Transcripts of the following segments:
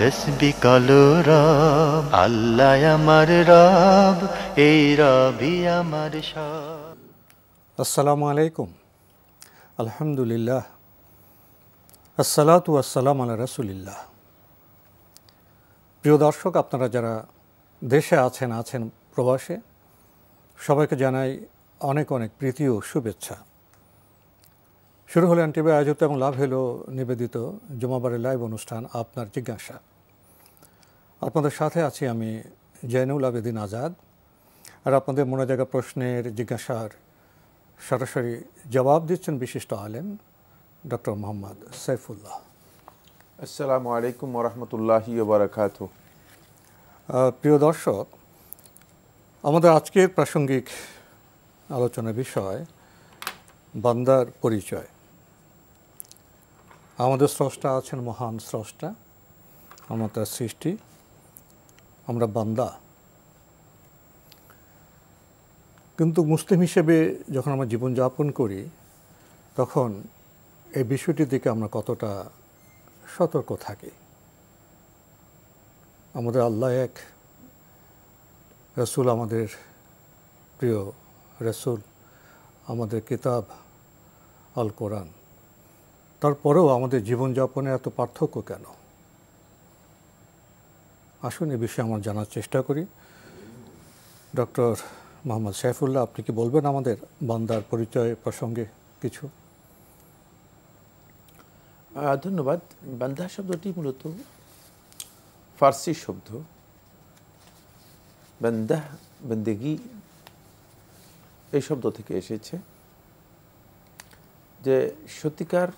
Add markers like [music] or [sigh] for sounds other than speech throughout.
তসবি কালো রব আল্লাহ আমার রব এই রবি আমার সব আসসালামু আলাইকুম আলহামদুলিল্লাহ আসসালাতু আসসালাম আলা রাসুলিল্লাহ প্রিয় দর্শক আপনারা যারা দেশে আছেন আছেন প্রবাসে সবাইকে জানাই অনেক অনেক প্রীতি ও শুভেচ্ছা শুরু হলেন টিভি আয়োজিত এবং লাভ হলো নিবেদিত জুমাবারের লাইভ অনুষ্ঠান আপনার জিজ্ঞাসা আপনাদের সাথে আছি আমি জয়নুল আবেদিন আজাদ আর আপনাদের মনে জায়গা প্রশ্নের জিজ্ঞাসার সরাসরি জবাব দিচ্ছেন বিশিষ্ট আলেম ডক্টর মোহাম্মদ সাইফুল্লাহ আসসালাম আলাইকুম ওরহমতুল্লাহি বারাকাত প্রিয় দর্শক আমাদের আজকের প্রাসঙ্গিক আলোচনা বিষয় বান্দার পরিচয় আমাদের স্রষ্টা আছেন মহান স্রষ্টা আমাদের সৃষ্টি আমরা বান্দা কিন্তু মুসলিম হিসেবে যখন আমরা জীবনযাপন করি তখন এই বিষয়টির দিকে আমরা কতটা সতর্ক থাকি আমাদের আল্লাহ এক রসুল আমাদের প্রিয় রসুল আমাদের কিতাব আল কোরআন তারপরেও আমাদের জীবনযাপনে এত পার্থক্য কেন আসুন এ বিষয়ে আমরা জানার চেষ্টা করি ডক্টর মোহাম্মদ সাইফুল্লাহ আপনি কি বলবেন আমাদের বান্দার পরিচয় প্রসঙ্গে কিছু ধন্যবাদ বান্দা শব্দটি মূলত ফার্সি শব্দ বান্দা বন্দেগি এই শব্দ থেকে এসেছে যে সত্যিকার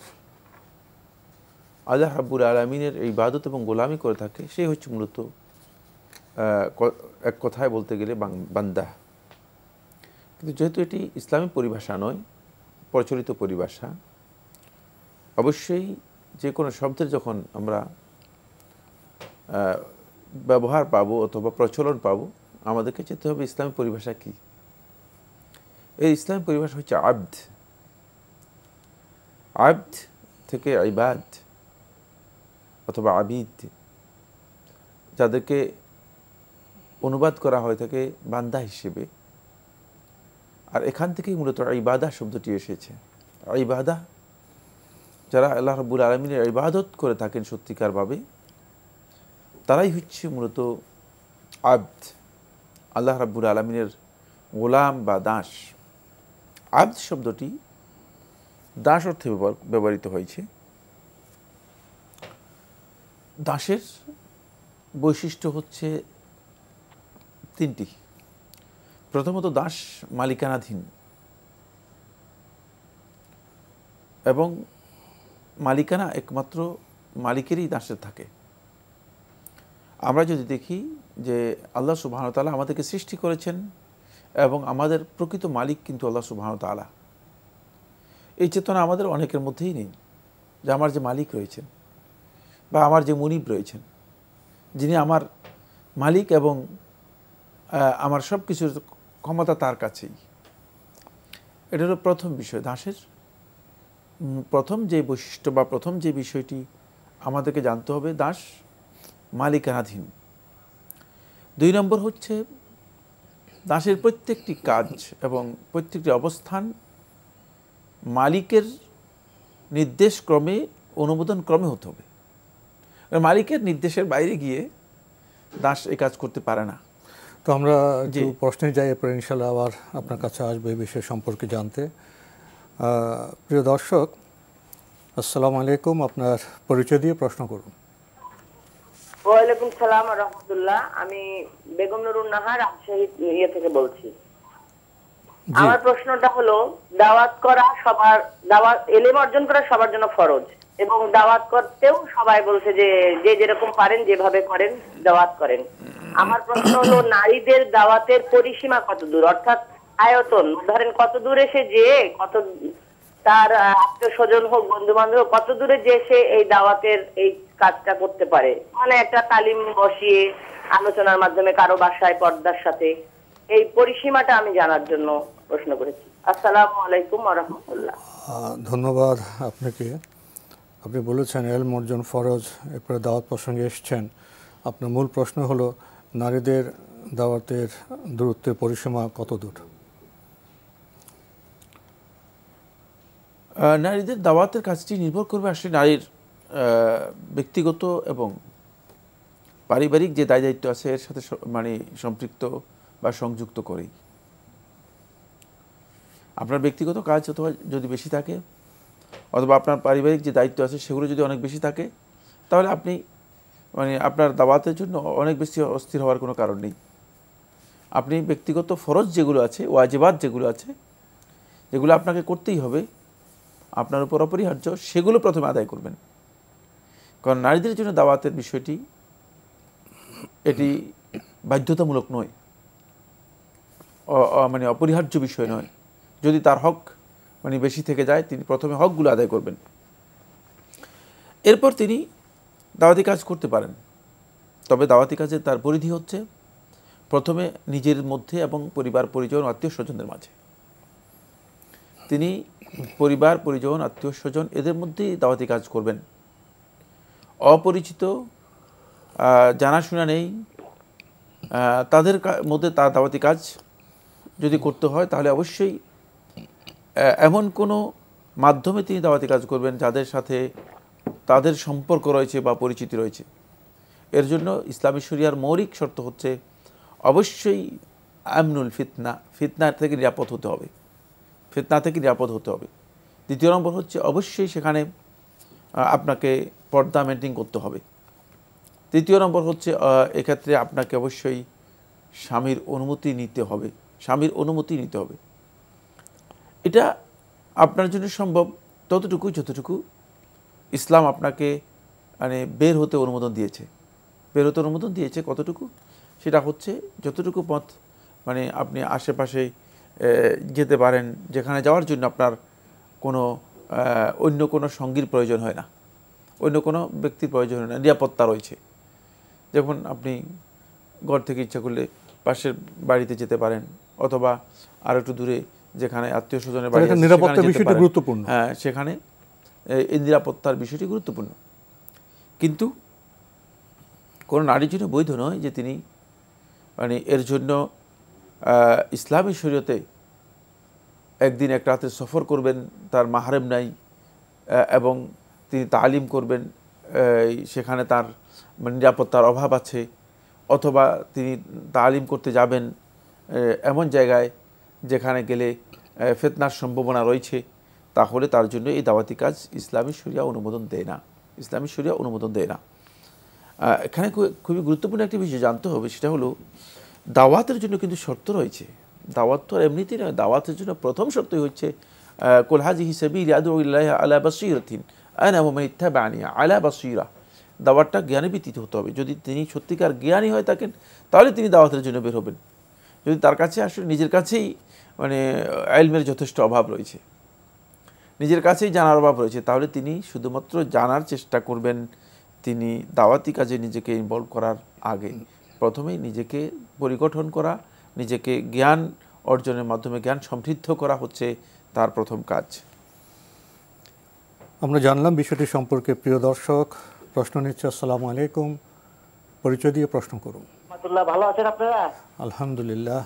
আল্লাহ রাবুল আলমিনের এই বাদত এবং গোলামি করে থাকে সেই হচ্ছে মূলত এক কথায় বলতে গেলে বান্দা কিন্তু যেহেতু এটি ইসলামী পরিভাষা নয় প্রচলিত পরিভাষা অবশ্যই যে কোনো শব্দের যখন আমরা ব্যবহার পাবো অথবা প্রচলন পাবো আমাদেরকে যেতে হবে ইসলামী পরিভাষা কি এই ইসলামী পরিভাষা হচ্ছে আব্দ আব্দ থেকে আইবাদ অথবা আবিদ যাদেরকে অনুবাদ করা হয় থাকে বান্দা হিসেবে আর এখান থেকেই মূলত ইবাদা শব্দটি এসেছে ইবাদা যারা আল্লাহ রব্বুল আলমিনের ইবাদত করে থাকেন সত্যিকারভাবে তারাই হচ্ছে মূলত আব্দ আল্লাহ রাব্বুল আলমিনের গোলাম বা দাস আব্দ শব্দটি দাস অর্থে ব্যবহৃত হয়েছে দাসের বৈশিষ্ট্য হচ্ছে তিনটি প্রথমত দাস মালিকানাধীন এবং মালিকানা একমাত্র মালিকেরই দাসের থাকে আমরা যদি দেখি যে আল্লাহ সুবাহতালা আমাদেরকে সৃষ্টি করেছেন এবং আমাদের প্রকৃত মালিক কিন্তু আল্লাহ আলা এই চেতনা আমাদের অনেকের মধ্যেই নেই যে আমার যে মালিক রয়েছেন বা আমার যে মুনিব রয়েছেন যিনি আমার মালিক এবং আমার সব কিছুর ক্ষমতা তার কাছেই এটা হলো প্রথম বিষয় দাসের প্রথম যে বৈশিষ্ট্য বা প্রথম যে বিষয়টি আমাদেরকে জানতে হবে দাস মালিকানাধীন দুই নম্বর হচ্ছে দাসের প্রত্যেকটি কাজ এবং প্রত্যেকটি অবস্থান মালিকের নির্দেশ ক্রমে অনুমোদন ক্রমে হতে হবে মালিকের নির্দেশের বাইরে গিয়ে দাস এ কাজ করতে পারে না তো আমরা যে প্রশ্নে যাই এরপর ইনশাল্লাহ আবার আপনার কাছে আসবে এই বিষয় সম্পর্কে জানতে প্রিয় দর্শক আসসালাম আলাইকুম আপনার পরিচয় দিয়ে প্রশ্ন করুন ওয়ালাইকুম সালাম রহমতুল্লাহ আমি বেগম নুরুন নাহার রাজশাহী ইয়ে থেকে বলছি আমার প্রশ্নটা হলো দাওয়াত করা সবার দাওয়াত এলেম অর্জন করা সবার জন্য ফরজ এবং দাওয়াত করতেও সবাই বলছে যে যে যেরকম পারেন যেভাবে করেন দাওয়াত করেন আমার প্রশ্ন হলো নারীদের দাওয়াতের পরিসীমা কত দূর অর্থাৎ আয়তন ধরেন কত দূরে সে যে কত তার আত্মীয় স্বজন হোক বন্ধু বান্ধব কত দূরে যে সে এই দাওয়াতের এই কাজটা করতে পারে মানে একটা তালিম বসিয়ে আলোচনার মাধ্যমে কারো বাসায় পর্দার সাথে এই পরিসীমাটা আমি জানার জন্য প্রশ্ন করেছি আসসালামু আলাইকুম আহমতুল্লাহ ধন্যবাদ আপনাকে আপনি বলেছেন এল মর্জন ফরজ এরপরে দাওয়াত প্রসঙ্গে এসছেন আপনার মূল প্রশ্ন হলো নারীদের দাওয়াতের দূরত্বের পরিসীমা কত দূর নারীদের দাওয়াতের কাজটি নির্ভর করবে আসলে নারীর ব্যক্তিগত এবং পারিবারিক যে দায় দায়িত্ব আছে এর সাথে মানে সম্পৃক্ত বা সংযুক্ত করেই আপনার ব্যক্তিগত কাজ অথবা যদি বেশি থাকে অথবা আপনার পারিবারিক যে দায়িত্ব আছে সেগুলো যদি অনেক বেশি থাকে তাহলে আপনি মানে আপনার দাওয়াতের জন্য অনেক বেশি অস্থির হওয়ার কোনো কারণ নেই আপনি ব্যক্তিগত ফরজ যেগুলো আছে ওয়াজেবাদ যেগুলো আছে যেগুলো আপনাকে করতেই হবে আপনার উপর অপরিহার্য সেগুলো প্রথমে আদায় করবেন কারণ নারীদের জন্য দাওয়াতের বিষয়টি এটি বাধ্যতামূলক নয় মানে অপরিহার্য বিষয় নয় যদি তার হক মানে বেশি থেকে যায় তিনি প্রথমে হকগুলো আদায় করবেন এরপর তিনি দাওয়াতি কাজ করতে পারেন তবে দাওয়াতি কাজে তার পরিধি হচ্ছে প্রথমে নিজের মধ্যে এবং পরিবার পরিজন আত্মীয় স্বজনদের মাঝে তিনি পরিবার পরিজন আত্মীয় স্বজন এদের মধ্যেই দাওয়াতি কাজ করবেন অপরিচিত জানাশোনা নেই তাদের মধ্যে তার দাওয়াতি কাজ যদি করতে হয় তাহলে অবশ্যই এমন কোনো মাধ্যমে তিনি দাওয়াতি কাজ করবেন যাদের সাথে তাদের সম্পর্ক রয়েছে বা পরিচিতি রয়েছে এর জন্য ইসলামী শরিয়ার মৌলিক শর্ত হচ্ছে অবশ্যই আমনুল ফিতনা ফিতনার থেকে নিরাপদ হতে হবে ফিতনা থেকে নিরাপদ হতে হবে দ্বিতীয় নম্বর হচ্ছে অবশ্যই সেখানে আপনাকে পর্দা মেনটেন করতে হবে তৃতীয় নম্বর হচ্ছে এক্ষেত্রে আপনাকে অবশ্যই স্বামীর অনুমতি নিতে হবে স্বামীর অনুমতি নিতে হবে এটা আপনার জন্য সম্ভব ততটুকু যতটুকু ইসলাম আপনাকে মানে বের হতে অনুমোদন দিয়েছে বের হতে অনুমোদন দিয়েছে কতটুকু সেটা হচ্ছে যতটুকু পথ মানে আপনি আশেপাশে যেতে পারেন যেখানে যাওয়ার জন্য আপনার কোনো অন্য কোনো সঙ্গীর প্রয়োজন হয় না অন্য কোনো ব্যক্তির প্রয়োজন হয় না নিরাপত্তা রয়েছে যখন আপনি ঘর থেকে ইচ্ছা করলে পাশের বাড়িতে যেতে পারেন অথবা আর একটু দূরে যেখানে আত্মীয় স্বজনের বাড়ি নিরাপত্তার বিষয়টি গুরুত্বপূর্ণ হ্যাঁ সেখানে এই নিরাপত্তার বিষয়টি গুরুত্বপূর্ণ কিন্তু কোনো নারীর জন্য বৈধ নয় যে তিনি মানে এর জন্য ইসলামী শরীয়তে একদিন এক রাতে সফর করবেন তার মাহারেম নাই এবং তিনি তালিম করবেন সেখানে তার মানে নিরাপত্তার অভাব আছে অথবা তিনি তালিম করতে যাবেন এমন জায়গায় যেখানে গেলে ফেতনার সম্ভাবনা রয়েছে তাহলে তার জন্য এই দাওয়াতি কাজ ইসলামী শরিয়া অনুমোদন দেয় না ইসলামী শরিয়া অনুমোদন দেয় না এখানে খুবই গুরুত্বপূর্ণ একটি বিষয় জানতে হবে সেটা হলো দাওয়াতের জন্য কিন্তু শর্ত রয়েছে দাওয়াত তো আর এমনিতেই নয় দাওয়াতের জন্য প্রথম শর্তই হচ্ছে কোলহাজি হিসেবে ইয়াদুল্লাহ আলা বাসিরথিন বানিয়া আলা বাসিরা দাওয়াতটা জ্ঞানী ব্যতীত হতে হবে যদি তিনি সত্যিকার জ্ঞানী হয়ে থাকেন তাহলে তিনি দাওয়াতের জন্য বের হবেন যদি তার কাছে আসলে নিজের কাছেই মানে আইলমের যথেষ্ট অভাব রয়েছে নিজের কাছেই জানার অভাব রয়েছে তাহলে তিনি শুধুমাত্র জানার চেষ্টা করবেন তিনি দাওয়াতি কাজে নিজেকে ইনভলভ করার আগে প্রথমেই নিজেকে পরিগঠন করা নিজেকে জ্ঞান অর্জনের মাধ্যমে জ্ঞান সমৃদ্ধ করা হচ্ছে তার প্রথম কাজ আমরা জানলাম বিষয়টি সম্পর্কে প্রিয় দর্শক প্রশ্ন নিচ্ছে আসসালামু আলাইকুম পরিচয় দিয়ে প্রশ্ন করুন ভালো আছেন আপনারা আলহামদুলিল্লাহ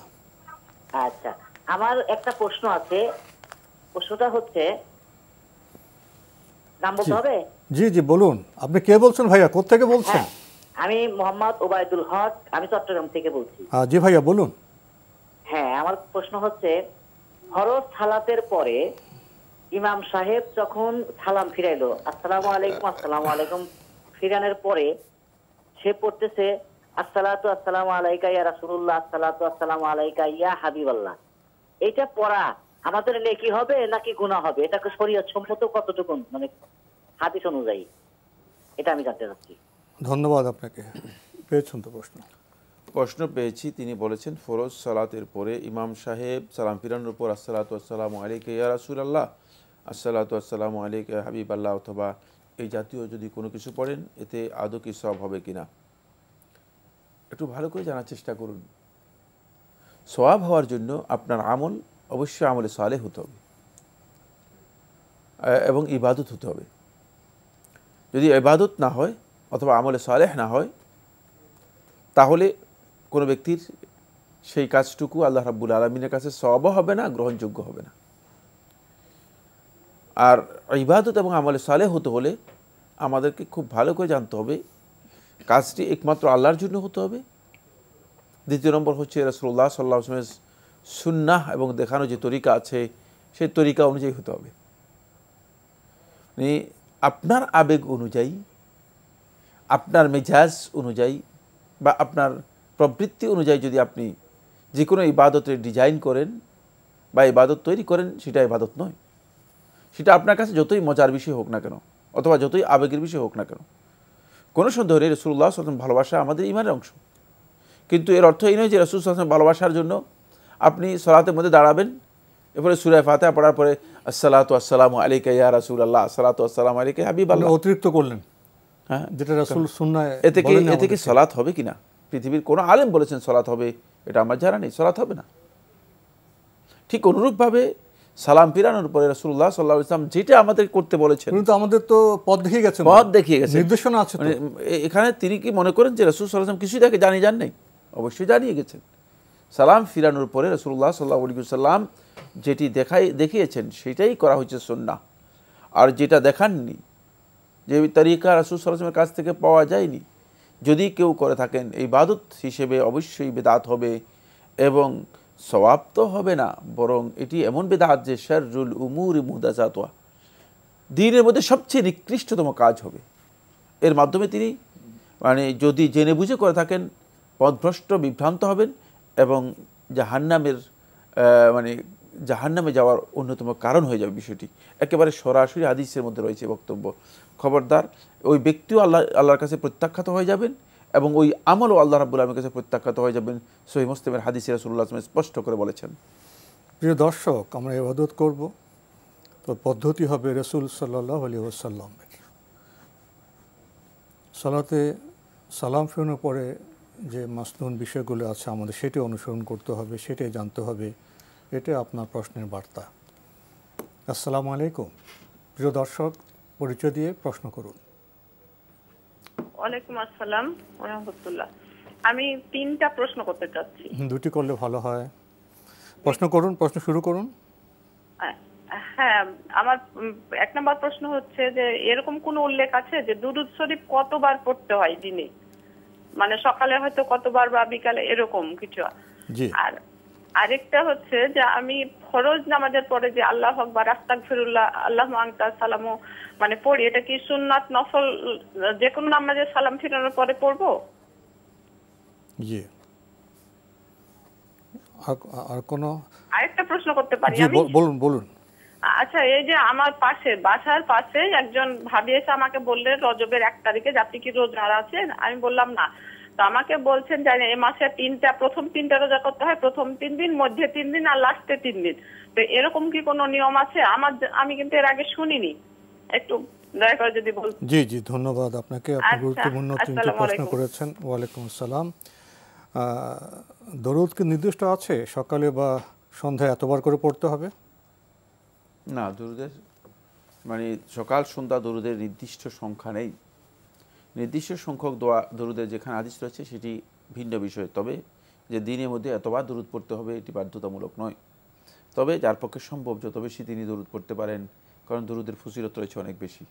আচ্ছা আমার একটা প্রশ্ন আছে প্রশ্নটা হচ্ছে নাম বলতে হবে জি জি বলুন আপনি কে বলছেন ভাইয়া কোথা থেকে বলছেন হ্যাঁ, আমি মোহাম্মদ ওবায়দুল হক আমি চট্টগ্রাম থেকে বলছি হ্যাঁ জি ভাইয়া বলুন হ্যাঁ আমার প্রশ্ন হচ্ছে ফরজ সালাতের পরে ইমাম সাহেব যখন সালাম ফিরাইলো আসসালামু আলাইকুম আসসালামু আলাইকুম ফিরানোর পরে সে পড়তেছে আসসালাতু আসসালামু আলাইকা ইয়া রাসূলুল্লাহ আসসালাতু আসসালামু আলাইকা ইয়া হাবিবাল্লাহ এটা পড়া আমাদের নেকি হবে নাকি গুণা হবে এটাকে শরীয়ত সম্মত কতটুকু মানে হাদিস অনুযায়ী এটা আমি জানতে চাচ্ছি ধন্যবাদ আপনাকে পেয়েছেন তো প্রশ্ন প্রশ্ন পেয়েছি তিনি বলেছেন ফরোজ সালাতের পরে ইমাম সাহেব সালাম ফিরানোর উপর আসসালাত আসসালাম আলিক ইয়া রাসুল আল্লাহ আসসালাত আসসালাম আলিক হাবিব আল্লাহ অথবা এই জাতীয় যদি কোনো কিছু পড়েন এতে আদৌ কি সব হবে কিনা একটু ভালো করে জানার চেষ্টা করুন সোয়াব হওয়ার জন্য আপনার আমল অবশ্যই আমলে সালে হতে হবে এবং ইবাদত হতে হবে যদি ইবাদত না হয় অথবা আমলে সালেহ না হয় তাহলে কোনো ব্যক্তির সেই কাজটুকু আল্লাহ রাব্বুল আলমিনের কাছে সবও হবে না গ্রহণযোগ্য হবে না আর ইবাদত এবং আমলে সালে হতে হলে আমাদেরকে খুব ভালো করে জানতে হবে কাজটি একমাত্র আল্লাহর জন্য হতে হবে দ্বিতীয় নম্বর হচ্ছে রসুল্লাহ সাল্লাহ আসলামের সুন্নাহ এবং দেখানো যে তরিকা আছে সেই তরিকা অনুযায়ী হতে হবে মানে আপনার আবেগ অনুযায়ী আপনার মেজাজ অনুযায়ী বা আপনার প্রবৃত্তি অনুযায়ী যদি আপনি যে কোনো ইবাদতের ডিজাইন করেন বা ইবাদত তৈরি করেন সেটা ইবাদত নয় সেটা আপনার কাছে যতই মজার বিষয় হোক না কেন অথবা যতই আবেগের বিষয় হোক না কেন কোনো সন্দেহ রে রসুল্লাহ সাল্লাম ভালোবাসা আমাদের ইমানের অংশ কিন্তু এর অর্থ এই নয় যে রসুল হাসান ভালোবাসার জন্য আপনি সলাতের মধ্যে দাঁড়াবেন এরপরে সুরায় ফাতে পড়ার পরে আসসালাত আসসালাম আলিকা ইয়া রাসুল আল্লাহ আসসালাত আসসালাম আলিকা হাবিব আল্লাহ অতিরিক্ত করলেন হ্যাঁ যেটা রসুল সুন্না এতে কি এতে কি সলাৎ হবে কি না পৃথিবীর কোনো আলেম বলেছেন সলাৎ হবে এটা আমার জানা নেই সলাৎ হবে না ঠিক অনুরূপভাবে সালাম ফিরানোর পরে রসুল্লাহ সাল্লাহ ইসলাম যেটা আমাদের করতে বলেছেন কিন্তু আমাদের তো পথ দেখিয়ে গেছে পথ দেখিয়ে গেছে নির্দেশনা আছে মানে এখানে তিনি কি মনে করেন যে রসুল সাল্লাহ কিছুই তাকে জানি জান নেই অবশ্যই জানিয়ে গেছেন সালাম ফিরানোর পরে রসুল্লাহ সাল্লাহ সাল্লাম যেটি দেখাই দেখিয়েছেন সেটাই করা হয়েছে সন্না আর যেটা দেখাননি যে তারিকা রসুল সাল্লামের কাছ থেকে পাওয়া যায়নি যদি কেউ করে থাকেন এই বাদত হিসেবে অবশ্যই বেদাত হবে এবং সবাব হবে না বরং এটি এমন বেদাত যে শারুল উমুর মুদাজাতোয়া দিনের মধ্যে সবচেয়ে নিকৃষ্টতম কাজ হবে এর মাধ্যমে তিনি মানে যদি জেনে বুঝে করে থাকেন পদভ্রষ্ট বিভ্রান্ত হবেন এবং জাহান্নামের মানে জাহান্নামে যাওয়ার অন্যতম কারণ হয়ে যাবে বিষয়টি একেবারে সরাসরি হাদিসের মধ্যে রয়েছে বক্তব্য খবরদার ওই ব্যক্তিও আল্লাহ আল্লাহর কাছে প্রত্যাখ্যাত হয়ে যাবেন এবং ওই আমলও আল্লাহ রাবুল আলমের কাছে প্রত্যাখ্যাত হয়ে যাবেন সহি মুসলিমের হাদিস রাসুল্লাহ আসলাম স্পষ্ট করে বলেছেন প্রিয় দর্শক আমরা ইবাদত করব তো পদ্ধতি হবে রসুল সাল্লাহ আলী ওসাল্লামের সালাতে সালাম ফেরানোর পরে যে মাসনুন বিষয়গুলো আছে আমাদের সেটি অনুসরণ করতে হবে সেটাই জানতে হবে এটা আপনার প্রশ্নের বার্তা আসসালামু আলাইকুম প্রিয় দর্শক পরিচয় দিয়ে প্রশ্ন করুন ওয়ালাইকুম আসসালাম রহমতুল্লাহ আমি তিনটা প্রশ্ন করতে চাচ্ছি দুটি করলে ভালো হয় প্রশ্ন করুন প্রশ্ন শুরু করুন হ্যাঁ আমার এক নম্বর প্রশ্ন হচ্ছে যে এরকম কোন উল্লেখ আছে যে দুরুদ শরীফ কতবার পড়তে হয় দিনে মানে সকালে হয়তো কতবার বা বিকালে এরকম কিছু আর আরেকটা হচ্ছে যে আমি ফরজ নামাজের পরে যে আল্লাহ হক বা রাস্তাক ফিরুল্লাহ আল্লাহ আংতা সালামু মানে পড়ি এটা কি সুন্নাত নফল যে কোনো নামাজের সালাম ফিরানোর পরে পড়বো আর কোনো আরেকটা প্রশ্ন করতে পারি বলুন বলুন আচ্ছা এই যে আমার পাশে বাসার পাশে একজন ভাবি এসে আমাকে বললেন রজবের এক তারিখে যে আপনি কি রোজগার আছেন আমি বললাম না তো আমাকে বলছেন জানি এই মাসে তিনটা প্রথম তিনটা রোজা করতে হয় প্রথম তিন দিন মধ্যে তিন দিন আর লাস্টে তিন দিন তো এরকম কি কোনো নিয়ম আছে আমার আমি কিন্তু এর আগে শুনিনি একটু দয়া করে যদি বল জি জি ধন্যবাদ আপনাকে আপনি আচ্ছা, গুরুত্বপূর্ণ তিনটি প্রশ্ন করেছেন ওয়ালাইকুম আসসালাম দরুদ কি নির্দিষ্ট আছে সকালে বা সন্ধ্যায় এতবার করে পড়তে হবে না দুরুদের মানে সকাল সন্ধ্যা দরুদের নির্দিষ্ট সংখ্যা নেই নির্দিষ্ট সংখ্যক দোয়া দরুদের যেখানে আদিষ্ট রয়েছে সেটি ভিন্ন বিষয় তবে যে দিনের মধ্যে এতবার দূরত পড়তে হবে এটি বাধ্যতামূলক নয় তবে যার পক্ষে সম্ভব যত বেশি তিনি দূরত পড়তে পারেন কারণ দরুদের ফজিলত রয়েছে অনেক বেশি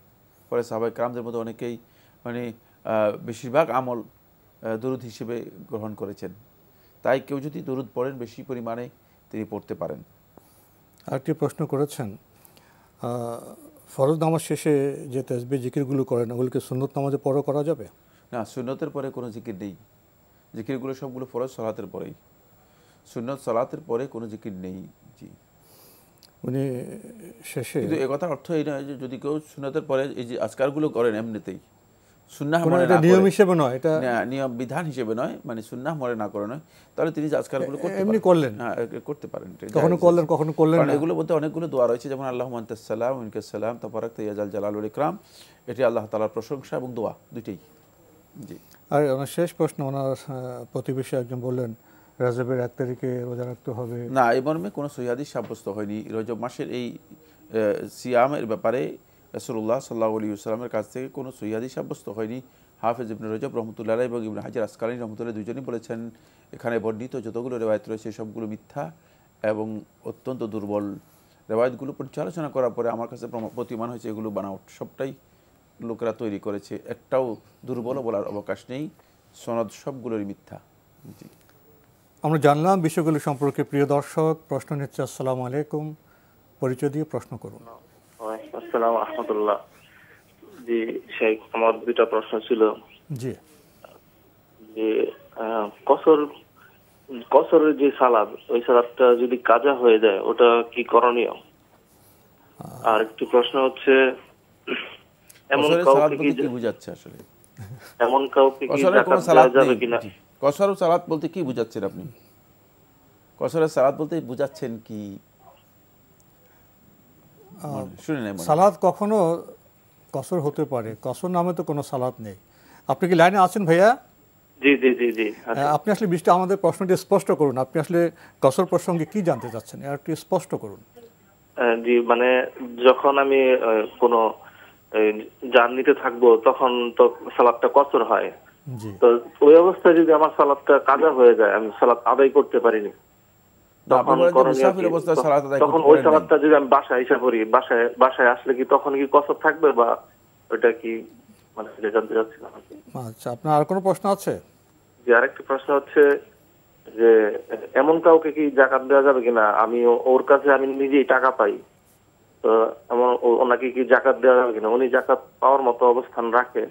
পরে সাহাবাই ক্রামদের মধ্যে অনেকেই মানে বেশিরভাগ আমল দরুদ হিসেবে গ্রহণ করেছেন তাই কেউ যদি দরুদ পড়েন বেশি পরিমাণে তিনি পড়তে পারেন আরেকটি প্রশ্ন করেছেন ফরজ নামাজ শেষে যে তেজবি জিকিরগুলো করেন ওগুলোকে সুন্নত নামাজে পরও করা যাবে না সুন্নতের পরে কোনো জিকির নেই জিকিরগুলো সবগুলো ফরজ সলাতের পরেই সুন্নত সলাতের পরে কোনো জিকির নেই জি উনি শেষে কিন্তু এ অর্থ এই নয় যে যদি কেউ সুন্নতের পরে এই যে আজকারগুলো করেন এমনিতেই মানে হ্যাঁ, এবং দোয়া আর শেষ প্রশ্ন প্রতিবেশী একজন বললেন রজবের এক তারিখে রোজা রাখতে হবে না এই মর্মে কোনো সহিহাদিস সাব্যস্ত হয়নি রজব মাসের এই সিয়ামের ব্যাপারে রসুল্লাহ সাল্লাহ আলী ইসলামের কাছ থেকে কোনো সৈয়াদি সাব্যস্ত হয়নি হাফেজ ইবনে রজব রহমতুল্লাহ এবং ইবনে হাজির আসকালী রহমতুল্লাহ দুজনই বলেছেন এখানে বর্ণিত যতগুলো রেবায়ত রয়েছে সবগুলো মিথ্যা এবং অত্যন্ত দুর্বল রেবায়তগুলো পর্যালোচনা করার পরে আমার কাছে প্রতিমান হয়েছে এগুলো বানাওয়াট সবটাই লোকেরা তৈরি করেছে একটাও দুর্বল বলার অবকাশ নেই সনদ সবগুলোরই মিথ্যা জি আমরা জানলাম বিষয়গুলো সম্পর্কে প্রিয় দর্শক প্রশ্ন নিচ্ছে আসসালামু আলাইকুম পরিচয় দিয়ে প্রশ্ন করুন আসসালাম আহমদুল্লাহ জি শেখ আমার প্রশ্ন ছিল জি যে কসর কসরের যে সালাদ ওই সালাদটা যদি কাজা হয়ে যায় ওটা কি করণীয় আর একটি প্রশ্ন হচ্ছে এমন কাউকে কি বুঝাচ্ছে আসলে এমন কাউকে কি দেওয়া যাবে কিনা কসর সালাত বলতে কি বুঝাচ্ছেন আপনি কসরের সালাত বলতে বুঝাচ্ছেন কি মানে সালাদ কখনো কসর হতে পারে কসর নামে তো কোনো সালাদ নেই আপনি কি লাইনে আছেন ভাইয়া জি জি আপনি আসলে বিষয়টা আমাদের প্রশ্নটি স্পষ্ট করুন আপনি আসলে কসর প্রসঙ্গে কি জানতে চাচ্ছেন এটা একটু স্পষ্ট করুন জি মানে যখন আমি কোনো জার্নিতে থাকবো তখন তো সালাদটা কসর হয় তো ওই অবস্থায় যদি আমার সালাদটা কাজা হয়ে যায় আমি সালাদ আদায় করতে পারিনি আমি মানে আর আচ্ছা, প্রশ্ন আছে যে এমন কাউকে কি জাকাত দেওয়া যাবে কিনা আমি ওর কাছে আমি নিজেই টাকা পাই তো ওনাকে কি জাকাত দেওয়া যাবে কিনা উনি জাকাত পাওয়ার মতো অবস্থান রাখে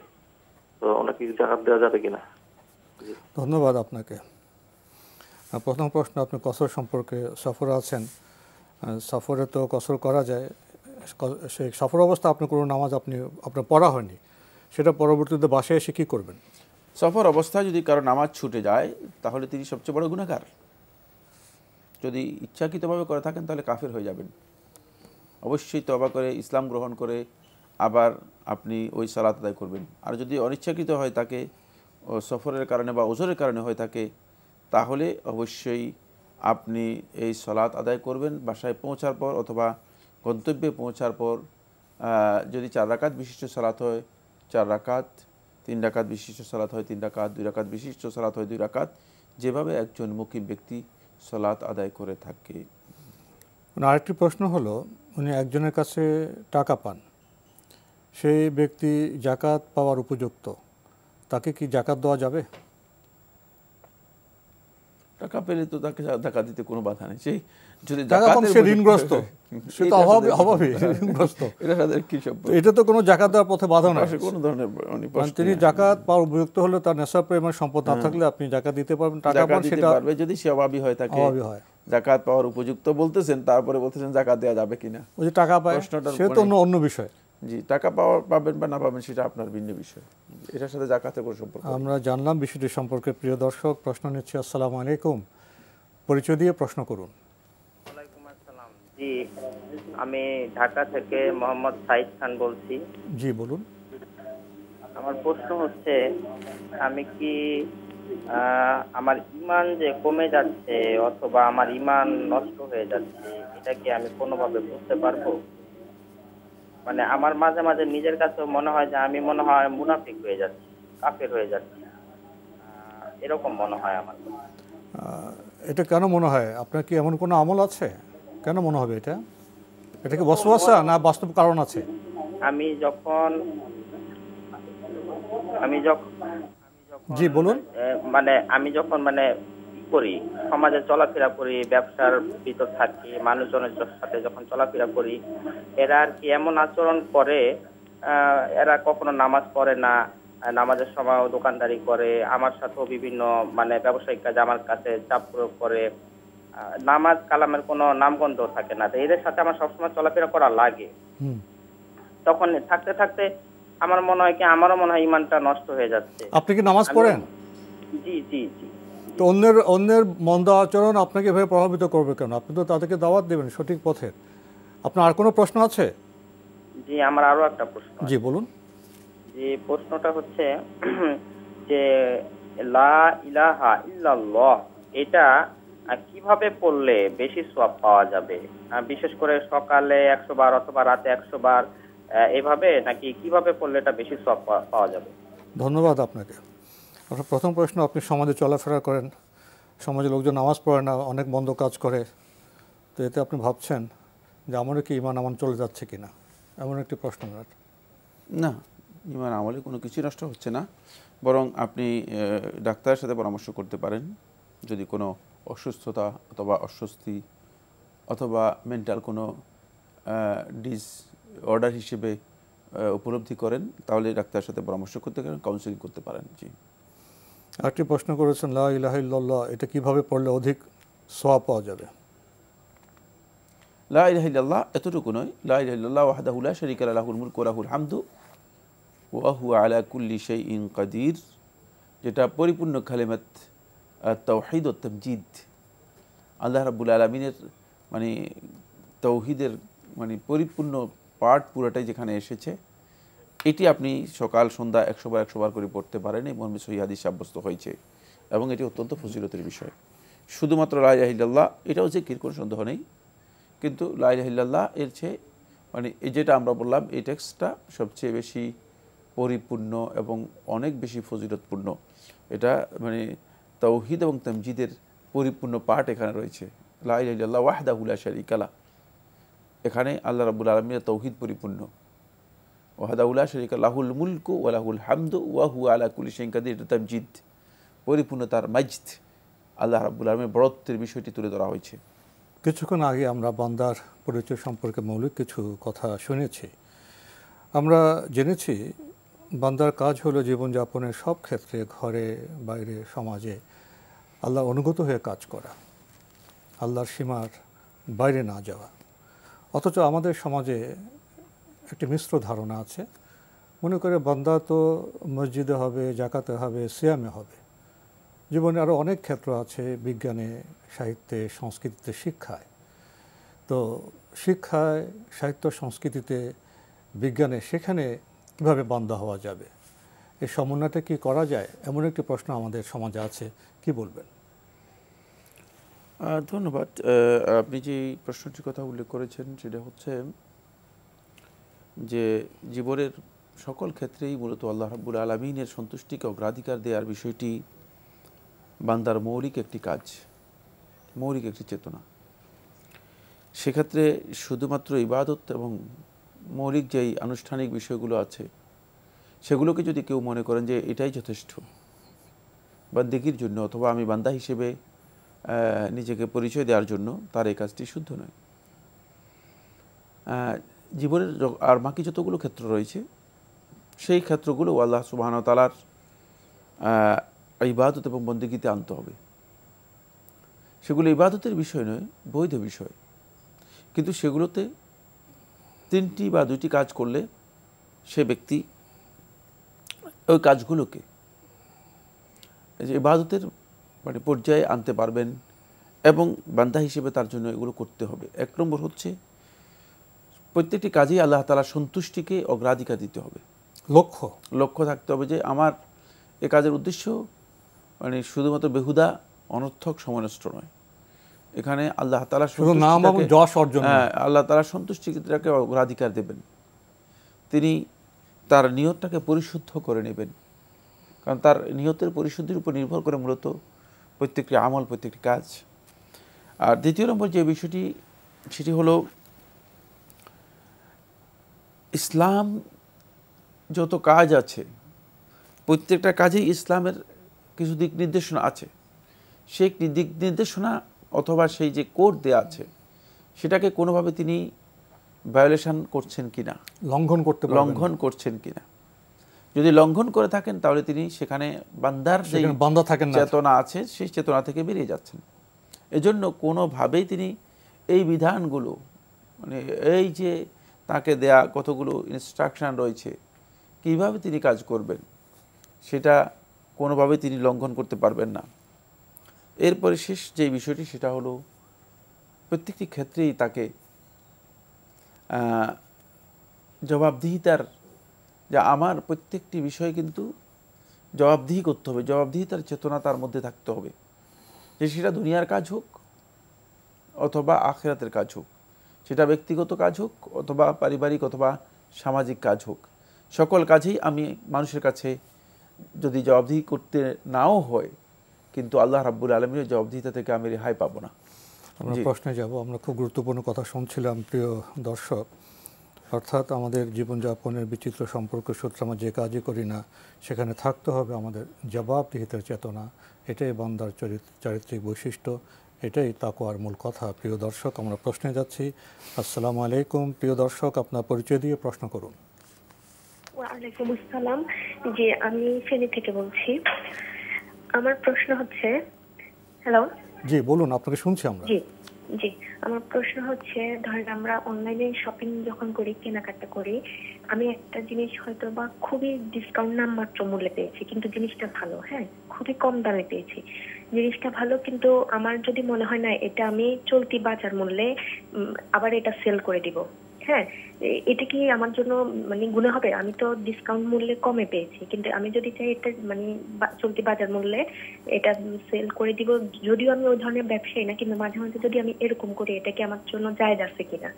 তো ওনাকে জাকাত দেওয়া যাবে কিনা ধন্যবাদ আপনাকে প্রথম প্রশ্ন আপনি কসর সম্পর্কে সফর আছেন সফরে তো কসর করা যায় সেই সফর অবস্থা আপনি কোনো নামাজ আপনি আপনার পড়া হয়নি সেটা পরবর্তীতে বাসায় এসে কী করবেন সফর অবস্থায় যদি কারো নামাজ ছুটে যায় তাহলে তিনি সবচেয়ে বড় গুণাকার যদি ইচ্ছাকৃতভাবে করে থাকেন তাহলে কাফের হয়ে যাবেন অবশ্যই তবা করে ইসলাম গ্রহণ করে আবার আপনি ওই সালাত আদায় করবেন আর যদি অনিচ্ছাকৃত হয় তাকে সফরের কারণে বা ওজোরের কারণে হয়ে থাকে তাহলে অবশ্যই আপনি এই সলাত আদায় করবেন বাসায় পৌঁছার পর অথবা গন্তব্যে পৌঁছার পর যদি চার রাকাত বিশিষ্ট সলাত হয় চার রাকাত তিন রাকাত বিশিষ্ট সলাত হয় তিন রাকাত দুই রাকাত বিশিষ্ট সলাত হয় দুই রাকাত যেভাবে একজন মুকিম ব্যক্তি সলাত আদায় করে থাকে আরেকটি প্রশ্ন হলো উনি একজনের কাছে টাকা পান সেই ব্যক্তি জাকাত পাওয়ার উপযুক্ত তাকে কি জাকাত দেওয়া যাবে টাকা পেলে তো তাকে টাকা দিতে কোনো বাধা নেই সেই যদি ঋণগ্রস্ত [laughs] সে তো অভাবে অভাবে ঋণগ্রস্ত [laughs] এটা তাদের কি এটা তো কোনো জাকাত দেওয়ার পথে বাধা নয় কোনো ধরনের মানে তিনি জাকাত পাওয়ার উপযুক্ত হলে তার নেশা প্রেমের সম্পদ না থাকলে আপনি জাকাত দিতে পারবেন টাকা পান সেটা পারবে যদি সে অভাবী হয় তাকে অভাবী হয় জাকাত পাওয়ার উপযুক্ত বলতেছেন তারপরে বলতেছেন জাকাত দেওয়া যাবে কিনা ওই যে টাকা পায় সে তো অন্য অন্য বিষয় জি টাকা পাওয়া পাবেন বা না পাবেন সেটা আপনার ভিন্ন বিষয় এটার সাথে জাকাতের কোনো সম্পর্ক আমরা জানলাম বিষয়টি সম্পর্কে প্রিয় দর্শক প্রশ্ন নিচ্ছি আসসালামু আলাইকুম পরিচয় দিয়ে প্রশ্ন করুন জি আমি ঢাকা থেকে মোহাম্মদ সাইদ খান বলছি জি বলুন আমার প্রশ্ন হচ্ছে আমি কি আমার ইমান যে কমে যাচ্ছে অথবা আমার ইমান নষ্ট হয়ে যাচ্ছে এটা কি আমি কোনোভাবে বুঝতে পারবো মানে আমার মাঝে মাঝে নিজের কাছে মনে হয় যে আমি মনে হয় মুনাফিক হয়ে যাচ্ছি কাফের হয়ে যাচ্ছি এরকম মনে হয় আমার এটা কেন মনে হয় আপনার কি এমন কোনো আমল আছে কেন মনে হবে এটা এটা কি বসবাসা না বাস্তব কারণ আছে আমি যখন আমি যখন জি বলুন মানে আমি যখন মানে করি সমাজে চলাফেরা করি ব্যবসার ভিতর থাকি মানুষজনের সাথে যখন চলাফেরা করি এরা আর কি এমন আচরণ করে এরা কখনো নামাজ পড়ে না নামাজের সময় দোকানদারি করে আমার সাথেও বিভিন্ন মানে ব্যবসায়িক কাজ আমার কাছে চাপ প্রয়োগ করে নামাজ কালামের কোনো নামগন্ধ থাকে না এদের সাথে আমার সবসময় চলাফেরা করা লাগে তখন থাকতে থাকতে আমার মনে হয় কি আমারও মনে হয় ইমানটা নষ্ট হয়ে যাচ্ছে আপনি কি নামাজ পড়েন জি জি জি তো অন্যের অন্যের মন্দ আচরণ আপনাকে এভাবে প্রভাবিত করবে কেন আপনি তো তাদেরকে দাওয়াত দেবেন সঠিক পথে আপনার আর কোনো প্রশ্ন আছে জি আমার আরো একটা প্রশ্ন জি বলুন যে প্রশ্নটা হচ্ছে [clears throat] যে লা ইলাহা ইল্লাল্লাহ এটা কিভাবে পড়লে বেশি সওয়াব পাওয়া যাবে বিশেষ করে সকালে 100 বার অথবা রাতে 100 বার এভাবে নাকি কিভাবে পড়লে এটা বেশি সওয়াব পাওয়া যাবে ধন্যবাদ আপনাকে আপনার প্রথম প্রশ্ন আপনি সমাজে চলাফেরা করেন সমাজে লোকজন নামাজ পড়ে না অনেক বন্ধ কাজ করে তো এতে আপনি ভাবছেন যে আমার কি ইমান আমান চলে যাচ্ছে কি না এমন একটি প্রশ্ন না ইমান আমলে কোনো কিছু নষ্ট হচ্ছে না বরং আপনি ডাক্তারের সাথে পরামর্শ করতে পারেন যদি কোনো অসুস্থতা অথবা অস্বস্তি অথবা মেন্টাল কোনো ডিস অর্ডার হিসেবে উপলব্ধি করেন তাহলে ডাক্তারের সাথে পরামর্শ করতে পারেন কাউন্সিলিং করতে পারেন জি আরেকটি প্রশ্ন করেছেন লা ইলাহ ইল্লাল্লাহ এটা কিভাবে পড়লে অধিক সোয়া পাওয়া যাবে লা ইলাহ ইল্লাল্লাহ এতটুকু নয় লা ইলাহ ইল্লাল্লাহ ওয়াহদাহুল্লাহ শরীকা আলাহুল মুলক লাহুল হামদু ওয়া হুয়া আলা কুল্লি শাইইন কাদির যেটা পরিপূর্ণ খালেমাত তাওহীদ ও তমজিদ আল্লাহ রাব্বুল আলামিনের মানে তৌহিদের মানে পরিপূর্ণ পাঠ পুরোটাই যেখানে এসেছে এটি আপনি সকাল সন্ধ্যা একশোবার একশোবার করে পড়তে পারেন এই মর্মে সহিহাদিস সাব্যস্ত হয়েছে এবং এটি অত্যন্ত ফজিলতের বিষয় শুধুমাত্র লাই লাইলাহিল্লাহ এটাও যে কির কোনো সন্দেহ নেই কিন্তু লাই লাইলাহিল্লাহ এর চেয়ে মানে এই যেটা আমরা বললাম এই টেক্সটটা সবচেয়ে বেশি পরিপূর্ণ এবং অনেক বেশি ফজিলতপূর্ণ এটা মানে তৌহিদ এবং তমজিদের পরিপূর্ণ পাঠ এখানে রয়েছে লাই লাইলাহিল্লাহ ওয়াহদাহুল্লা শারিকালা এখানে আল্লাহ রাবুল আলমীর তৌহিদ পরিপূর্ণ ওয়াহাদাউল্লাহ শরিক আল্লাহুল মুলকু লাহুল হামদু ওয়াহু আলা কুলি শেঙ্কাদির তামজিদ পরিপূর্ণ মাজিদ আল্লাহ রাবুল আলমের বরত্বের বিষয়টি তুলে ধরা হয়েছে কিছুক্ষণ আগে আমরা বান্দার পরিচয় সম্পর্কে মৌলিক কিছু কথা শুনেছি আমরা জেনেছি বান্দার কাজ হলো জীবনযাপনের সব ক্ষেত্রে ঘরে বাইরে সমাজে আল্লাহ অনুগত হয়ে কাজ করা আল্লাহর সীমার বাইরে না যাওয়া অথচ আমাদের সমাজে একটি মিশ্র ধারণা আছে মনে করে বান্দা তো মসজিদে হবে জাকাতে হবে সিয়ামে হবে জীবনে আরও অনেক ক্ষেত্র আছে বিজ্ঞানে সাহিত্যে সংস্কৃতিতে শিক্ষায় তো শিক্ষায় সাহিত্য সংস্কৃতিতে বিজ্ঞানে সেখানে কীভাবে বান্দা হওয়া যাবে এই সমন্বয়টা কি করা যায় এমন একটি প্রশ্ন আমাদের সমাজে আছে কি বলবেন ধন্যবাদ আপনি যে প্রশ্নটির কথা উল্লেখ করেছেন সেটা হচ্ছে যে জীবনের সকল ক্ষেত্রেই মূলত আল্লাহ রাব্বুল আলমিনের সন্তুষ্টিকে অগ্রাধিকার দেওয়ার বিষয়টি বান্দার মৌলিক একটি কাজ মৌলিক একটি চেতনা সেক্ষেত্রে শুধুমাত্র ইবাদত এবং মৌলিক যেই আনুষ্ঠানিক বিষয়গুলো আছে সেগুলোকে যদি কেউ মনে করেন যে এটাই যথেষ্ট বান্দিগির জন্য অথবা আমি বান্দা হিসেবে নিজেকে পরিচয় দেওয়ার জন্য তার এই কাজটি শুদ্ধ নয় জীবনের আর বাকি যতগুলো ক্ষেত্র রয়েছে সেই ক্ষেত্রগুলো আল্লাহ তালার ইবাদত এবং বন্দীগীতে আনতে হবে সেগুলো ইবাদতের বিষয় নয় বৈধ বিষয় কিন্তু সেগুলোতে তিনটি বা দুটি কাজ করলে সে ব্যক্তি ওই কাজগুলোকে ইবাদতের মানে পর্যায়ে আনতে পারবেন এবং বান্দা হিসেবে তার জন্য এগুলো করতে হবে এক নম্বর হচ্ছে প্রত্যেকটি কাজেই আল্লাহ তালা সন্তুষ্টিকে অগ্রাধিকার দিতে হবে লক্ষ্য লক্ষ্য থাকতে হবে যে আমার এ কাজের উদ্দেশ্য মানে শুধুমাত্র বেহুদা অনর্থক সমনষ্ট নয় এখানে আল্লাহ তালা নাম যশ অর্জন হ্যাঁ আল্লাহ তালা সন্তুষ্টিটাকে অগ্রাধিকার দেবেন তিনি তার নিয়তটাকে পরিশুদ্ধ করে নেবেন কারণ তার নিয়তের পরিশুদ্ধির উপর নির্ভর করে মূলত প্রত্যেকটি আমল প্রত্যেকটি কাজ আর দ্বিতীয় নম্বর যে বিষয়টি সেটি হলো ইসলাম যত কাজ আছে প্রত্যেকটা কাজেই ইসলামের কিছু দিক নির্দেশনা আছে সেই দিক নির্দেশনা অথবা সেই যে কোড দেওয়া আছে সেটাকে কোনোভাবে তিনি ভায়োলেশন করছেন কিনা লঙ্ঘন করতে লঙ্ঘন করছেন কিনা যদি লঙ্ঘন করে থাকেন তাহলে তিনি সেখানে বান্দার যে বান্দা থাকেন চেতনা আছে সেই চেতনা থেকে বেরিয়ে যাচ্ছেন এজন্য কোনোভাবেই তিনি এই বিধানগুলো মানে এই যে তাকে দেয়া কতগুলো ইনস্ট্রাকশান রয়েছে কিভাবে তিনি কাজ করবেন সেটা কোনোভাবে তিনি লঙ্ঘন করতে পারবেন না এরপরে শেষ যে বিষয়টি সেটা হলো প্রত্যেকটি ক্ষেত্রেই তাকে জবাবদিহিতার যা আমার প্রত্যেকটি বিষয় কিন্তু জবাবদিহি করতে হবে জবাবদিহিতার চেতনা তার মধ্যে থাকতে হবে যে সেটা দুনিয়ার কাজ হোক অথবা আখেরাতের কাজ হোক সেটা ব্যক্তিগত কাজ হোক অথবা পারিবারিক অথবা সামাজিক কাজ হোক সকল কাজেই আমি মানুষের কাছে যদি জবাবদিহি করতে নাও হয় কিন্তু আল্লাহ রাব্বুল আলমীর জবাবদিহিতা থেকে আমি রেহাই পাবো না আমরা প্রশ্নে যাব আমরা খুব গুরুত্বপূর্ণ কথা শুনছিলাম প্রিয় দর্শক অর্থাৎ আমাদের জীবনযাপনের বিচিত্র সম্পর্ক সূত্রে আমরা যে কাজই করি না সেখানে থাকতে হবে আমাদের জবাবদিহিতার চেতনা এটাই বন্দার চারিত্রিক বৈশিষ্ট্য এটাই তাকোয়ার মূল কথা প্রিয় দর্শক আমরা প্রশ্নে যাচ্ছি আসসালামু আলাইকুম প্রিয় দর্শক আপনার পরিচয় দিয়ে প্রশ্ন করুন ওয়ালাইকুম আসসালাম যে আমি ফেনী থেকে বলছি আমার প্রশ্ন হচ্ছে হ্যালো জি বলুন আপনাকে শুনছি আমরা জি জি আমার প্রশ্ন হচ্ছে ধরেন আমরা অনলাইনে শপিং যখন করি কেনাকাটা করি আমি একটা জিনিস হয়তো বা খুবই ডিসকাউন্ট নামমাত্র মূল্যে পেয়েছি কিন্তু জিনিসটা ভালো হ্যাঁ খুবই কম দামে পেয়েছি জিনিসটা ভালো কিন্তু আমার যদি মনে হয় না এটা আমি চলতি বাজার মূল্যে আবার এটা সেল করে দিব হ্যাঁ এটা কি আমার জন্য মানে গুণে হবে আমি তো ডিসকাউন্ট মূল্যে কমে পেয়েছি কিন্তু আমি যদি চাই এটা মানে চলতি বাজার মূল্যে এটা সেল করে দিব যদিও আমি ওই ধরনের ব্যবসায়ী না কিন্তু মাঝে মাঝে যদি আমি এরকম করি এটা কি আমার জন্য জায়গা আছে কিনা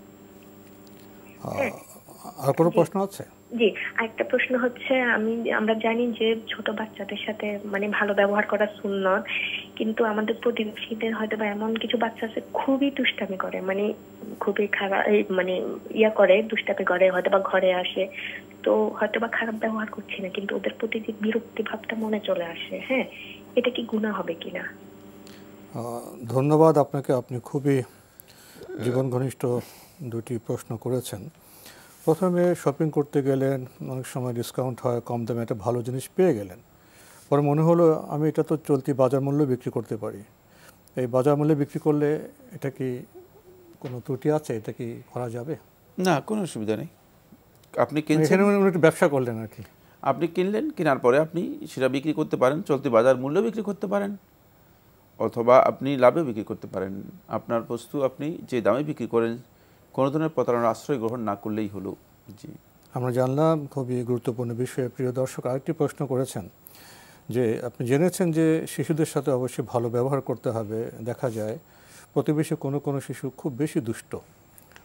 হ্যাঁ? আর কোনো প্রশ্ন আছে জি আরেকটা প্রশ্ন হচ্ছে আমি আমরা জানি যে ছোট বাচ্চাদের সাথে মানে ভালো ব্যবহার করা সুন্নত কিন্তু আমাদের প্রতিবেশীদের হয়তো বা এমন কিছু বাচ্চা আছে খুবই দুষ্টামি করে মানে খুবই খারাপ মানে ইয়া করে দুষ্টামি করে হয়তো বা ঘরে আসে তো হয়তো বা খারাপ ব্যবহার করছি না কিন্তু ওদের প্রতি যে বিরক্তি ভাবটা মনে চলে আসে হ্যাঁ এটা কি গুণা হবে কিনা ধন্যবাদ আপনাকে আপনি খুবই জীবন ঘনিষ্ঠ দুটি প্রশ্ন করেছেন প্রথমে শপিং করতে গেলেন অনেক সময় ডিসকাউন্ট হয় কম দামে একটা ভালো জিনিস পেয়ে গেলেন পরে মনে হলো আমি এটা তো চলতি বাজার মূল্য বিক্রি করতে পারি এই বাজার মূল্যে বিক্রি করলে এটা কি কোনো ত্রুটি আছে এটা কি করা যাবে না কোনো অসুবিধা নেই আপনি মানে কিনছেন একটু ব্যবসা করলেন আর কি আপনি কিনলেন কেনার পরে আপনি সেটা বিক্রি করতে পারেন চলতি বাজার মূল্য বিক্রি করতে পারেন অথবা আপনি লাভে বিক্রি করতে পারেন আপনার বস্তু আপনি যে দামে বিক্রি করেন কোনো ধরনের প্রতারণার আশ্রয় গ্রহণ না করলেই হলো জি আমরা জানলাম খুবই গুরুত্বপূর্ণ বিষয়ে প্রিয় দর্শক আরেকটি প্রশ্ন করেছেন যে আপনি জেনেছেন যে শিশুদের সাথে অবশ্যই ভালো ব্যবহার করতে হবে দেখা যায় প্রতিবেশী কোনো কোনো শিশু খুব বেশি দুষ্ট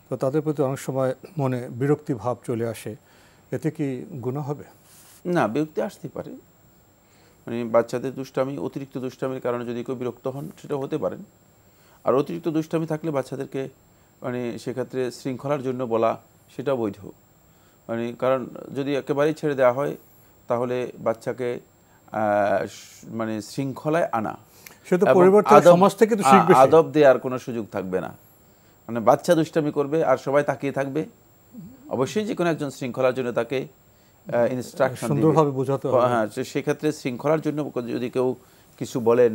তো তাদের প্রতি অনেক সময় মনে বিরক্তি ভাব চলে আসে এতে কি গুণা হবে না বিরক্তি আসতে পারে মানে বাচ্চাদের দুষ্টামি অতিরিক্ত দুষ্টামির কারণে যদি কেউ বিরক্ত হন সেটা হতে পারেন আর অতিরিক্ত দুষ্টামি থাকলে বাচ্চাদেরকে মানে সেক্ষেত্রে শৃঙ্খলার জন্য বলা সেটা বৈধ মানে কারণ যদি একেবারেই ছেড়ে দেওয়া হয় তাহলে বাচ্চাকে মানে শৃঙ্খলায় আনা আদব দেওয়ার কোনো সুযোগ থাকবে না মানে বাচ্চা দুষ্টামি করবে আর সবাই তাকিয়ে থাকবে অবশ্যই যে কোনো একজন শৃঙ্খলার জন্য তাকে ইনস্ট্রাকশন সুন্দরভাবে বোঝাতে হ্যাঁ সেক্ষেত্রে শৃঙ্খলার জন্য যদি কেউ কিছু বলেন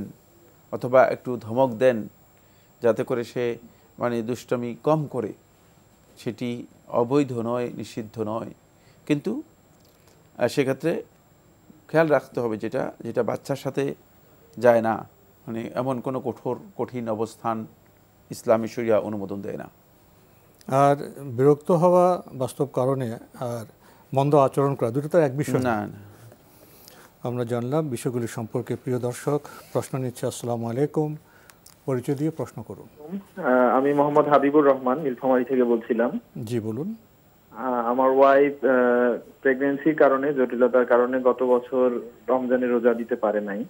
অথবা একটু ধমক দেন যাতে করে সে মানে দুষ্টমি কম করে সেটি অবৈধ নয় নিষিদ্ধ নয় কিন্তু সেক্ষেত্রে খেয়াল রাখতে হবে যেটা যেটা বাচ্চার সাথে যায় না মানে এমন কোনো কঠোর কঠিন অবস্থান ইসলামী সরিয়া অনুমোদন দেয় না আর বিরক্ত হওয়া বাস্তব কারণে আর মন্দ আচরণ করা দুটো তো এক বিষয় না না আমরা জানলাম বিষয়গুলি সম্পর্কে প্রিয় দর্শক প্রশ্ন নিচ্ছে আসসালামু আলাইকুম পরিচয় দিয়ে প্রশ্ন করুন আমি মোহাম্মদ হাবিবুর রহমান নীলফামারী থেকে বলছিলাম জি বলুন আমার ওয়াইফ প্রেগনেন্সির কারণে জটিলতার কারণে গত বছর রমজানের রোজা দিতে পারে নাই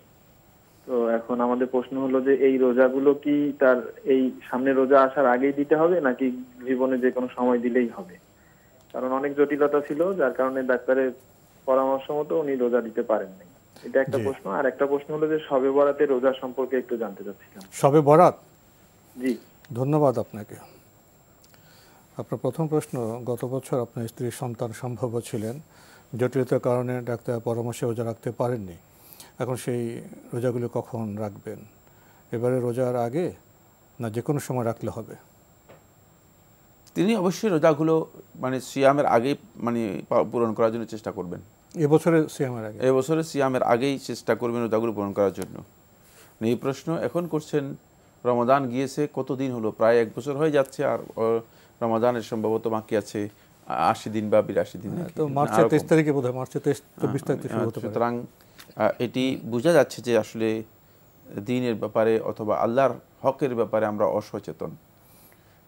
তো এখন আমাদের প্রশ্ন হলো যে এই রোজাগুলো কি তার এই সামনে রোজা আসার আগেই দিতে হবে নাকি জীবনে যে কোনো সময় দিলেই হবে কারণ অনেক জটিলতা ছিল যার কারণে ডাক্তারের পরামর্শ মতো উনি রোজা দিতে পারেন নাই এটা একটা প্রশ্ন আর একটা প্রশ্ন হলো যে শবে বরাতে রোজা সম্পর্কে একটু জানতে চাচ্ছিলাম শবে বরাত জি ধন্যবাদ আপনাকে আপনার প্রথম প্রশ্ন গত বছর আপনার সন্তান সম্ভব ছিলেন জটিলতার কারণে ডাক্তার পরামর্শে রোজা রাখতে পারেননি এখন সেই রোজাগুলো কখন রাখবেন এবারে রোজার আগে না যে কোনো সময় রাখলে হবে তিনি অবশ্যই রোজাগুলো মানে সিয়ামের আগে মানে পূরণ করার জন্য চেষ্টা করবেন এবছরে সিয়ামের আগে এবছরে সিয়ামের আগেই চেষ্টা করবেন রোজাগুলো পূরণ করার জন্য এই প্রশ্ন এখন করছেন রমাদান গিয়েছে কতদিন হলো প্রায় এক বছর হয়ে যাচ্ছে আর রমাদানের সম্ভবত বাকি আছে আশি দিন বা বিরাশি দিন তো মার্চের তেইশ তারিখে বোধ হয় মার্চের তেইশ চব্বিশ সুতরাং এটি বোঝা যাচ্ছে যে আসলে দিনের ব্যাপারে অথবা আল্লাহর হকের ব্যাপারে আমরা অসচেতন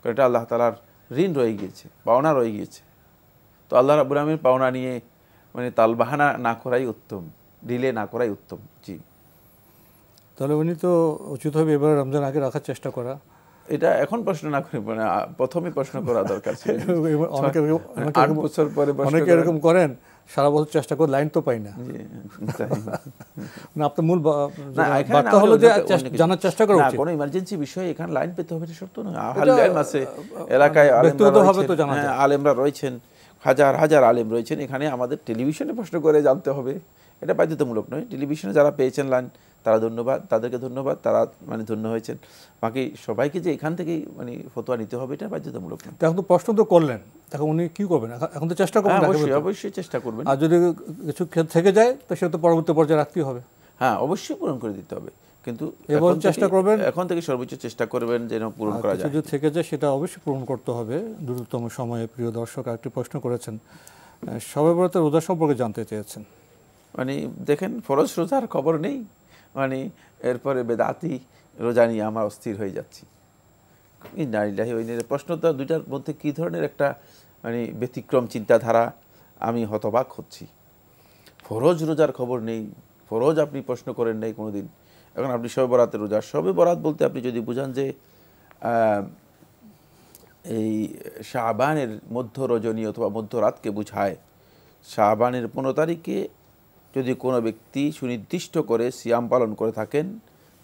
কারণ এটা আল্লাহ তালার ঋণ রয়ে গিয়েছে পাওনা রয়ে গিয়েছে তো আল্লাহ রাবুল আলমীর পাওনা নিয়ে মানে তালবাহানা না করাই উত্তম ডিলে না করাই উত্তম জি তাহলে উনি তো উচিত হবে এবার রমজান আগে রাখার চেষ্টা করা এটা এখন প্রশ্ন না করি মানে প্রথমে প্রশ্ন করা দরকার [laughs] আট বছর পরে অনেকে এরকম করেন সারা বছর চেষ্টা করে লাইন তো পাই না না আপনার মূল বার্তা হলো যে জানার চেষ্টা করা কোনো ইমার্জেন্সি বিষয়ে এখানে লাইন পেতে হবে এটা শর্ত নয় হাল এলাকায় হ্যাঁ, আলেমরা রয়েছেন হাজার হাজার আলেম রয়েছেন এখানে আমাদের টেলিভিশনে প্রশ্ন করে জানতে হবে এটা বাধ্যতামূলক নয় টেলিভিশনে যারা পেয়েছেন লাইন তারা ধন্যবাদ তাদেরকে ধন্যবাদ তারা মানে ধন্য হয়েছেন বাকি সবাইকে যে এখান থেকেই মানে ফতোয়া নিতে হবে এটা বাধ্যতামূলক এখন তো প্রশ্ন তো করলেন এখন উনি কি করবেন এখন তো চেষ্টা করবেন হ্যাঁ, অবশ্যই অবশ্যই চেষ্টা করবেন আর যদি কিছু থেকে যায় তো সেটা তো পরবর্তী পর্যায়ে রাখতেই হবে হ্যাঁ অবশ্যই পূরণ করে দিতে হবে কিন্তু এবার চেষ্টা করবেন এখন থেকে সর্বোচ্চ চেষ্টা করবেন যেন পূরণ করা যায় যদি থেকে যায় সেটা অবশ্যই পূরণ করতে হবে দ্রুততম সময়ে প্রিয় দর্শক আরেকটি প্রশ্ন করেছেন সর্বব্রতের রোজা সম্পর্কে জানতে চেয়েছেন মানে দেখেন ফরজ রোজার খবর নেই মানে এরপরে বেদাতি রোজা নিয়ে আমার অস্থির হয়ে যাচ্ছি নারীলাহি ওই নিয়ে প্রশ্ন তো দুইটার মধ্যে কী ধরনের একটা মানে ব্যতিক্রম চিন্তাধারা আমি হতবাক হচ্ছি ফরজ রোজার খবর নেই ফরজ আপনি প্রশ্ন করেন নাই কোনো দিন এখন আপনি সবে বরাতের রোজা সবে বরাত বলতে আপনি যদি বুঝান যে এই শাহবানের মধ্য রজনী অথবা মধ্যরাতকে বুঝায় শাহবানের পনেরো তারিখে যদি কোনো ব্যক্তি সুনির্দিষ্ট করে সিয়াম পালন করে থাকেন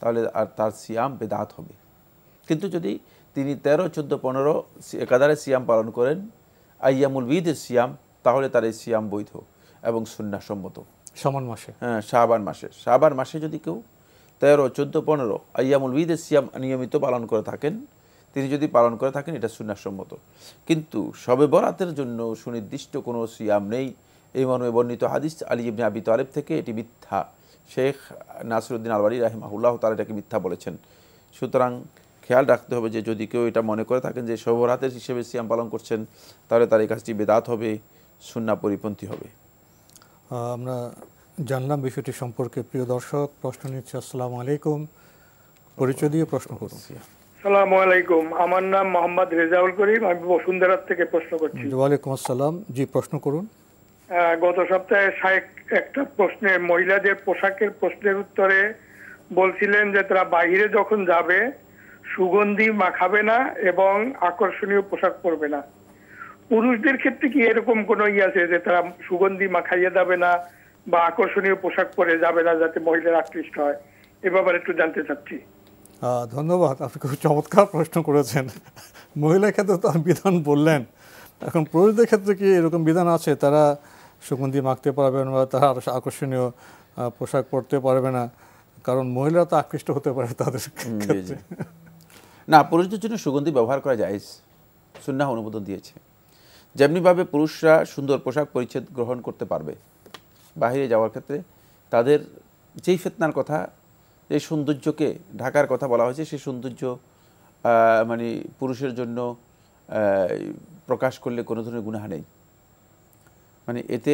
তাহলে আর তার সিয়াম বেদাত হবে কিন্তু যদি তিনি তেরো চোদ্দো পনেরো একাধারে সিয়াম পালন করেন আইয়ামুল বিদের সিয়াম তাহলে তার এই সিয়াম বৈধ এবং সন্ন্যাসম্মত সমান মাসে হ্যাঁ শাহবান মাসে শাহবান মাসে যদি কেউ তেরো চোদ্দো পনেরো আয়ামুল উইদে সিয়াম নিয়মিত পালন করে থাকেন তিনি যদি পালন করে থাকেন এটা সুন্নাসম্মত কিন্তু সবে বরাতের জন্য সুনির্দিষ্ট কোনো সিয়াম নেই এই মর্মে বর্ণিত হাদিস আলী ইবনে আবি তালেব থেকে এটি মিথ্যা শেখ নাসরুদ্দিন আলবাড়ি রাহিমাহুল্লাহ তারা এটাকে মিথ্যা বলেছেন সুতরাং খেয়াল রাখতে হবে যে যদি কেউ এটা মনে করে থাকেন যে শবরাতের হিসেবে সিয়াম পালন করছেন তাহলে তার এই কাজটি বেদাত হবে সুন্না পরিপন্থী হবে আমরা জানলাম বিষয়টি সম্পর্কে প্রিয় দর্শক প্রশ্ন নিচ্ছে আসসালামু আলাইকুম পরিচয় দিয়ে প্রশ্ন করুন আসসালামু আলাইকুম আমার নাম মোহাম্মদ রেজাউল করিম আমি বসুন্ধরা থেকে প্রশ্ন করছি ওয়ালাইকুম আসসালাম জি প্রশ্ন করুন গত সপ্তাহে শায়েক একটা প্রশ্নে মহিলাদের পোশাকের প্রশ্নের উত্তরে বলছিলেন যে তারা বাহিরে যখন যাবে সুগন্ধি মাখাবে না এবং আকর্ষণীয় পোশাক পরবে না পুরুষদের ক্ষেত্রে কি এরকম কোনো ইয়ে আছে যে তারা সুগন্ধি মাখাইয়া যাবে না বা আকর্ষণীয় পোশাক পরে যাবে না যাতে মহিলারা আকৃষ্ট হয় এ ব্যাপারে একটু জানতে চাচ্ছি ধন্যবাদ আপনি খুব চমৎকার প্রশ্ন করেছেন মহিলা ক্ষেত্রে তো বিধান বললেন এখন পুরুষদের ক্ষেত্রে কি এরকম বিধান আছে তারা সুগন্ধি মাখতে পারবেন বা তারা আরও আকর্ষণীয় পোশাক পরতে পারবে না কারণ মহিলা তো আকৃষ্ট হতে পারে তাদের না পুরুষদের জন্য সুগন্ধি ব্যবহার করা যায় সুন্না অনুমোদন দিয়েছে যেমনিভাবে পুরুষরা সুন্দর পোশাক পরিচ্ছেদ গ্রহণ করতে পারবে বাহিরে যাওয়ার ক্ষেত্রে তাদের যেই ফেতনার কথা যে সৌন্দর্যকে ঢাকার কথা বলা হয়েছে সেই সৌন্দর্য মানে পুরুষের জন্য প্রকাশ করলে কোনো ধরনের গুণাহা নেই মানে এতে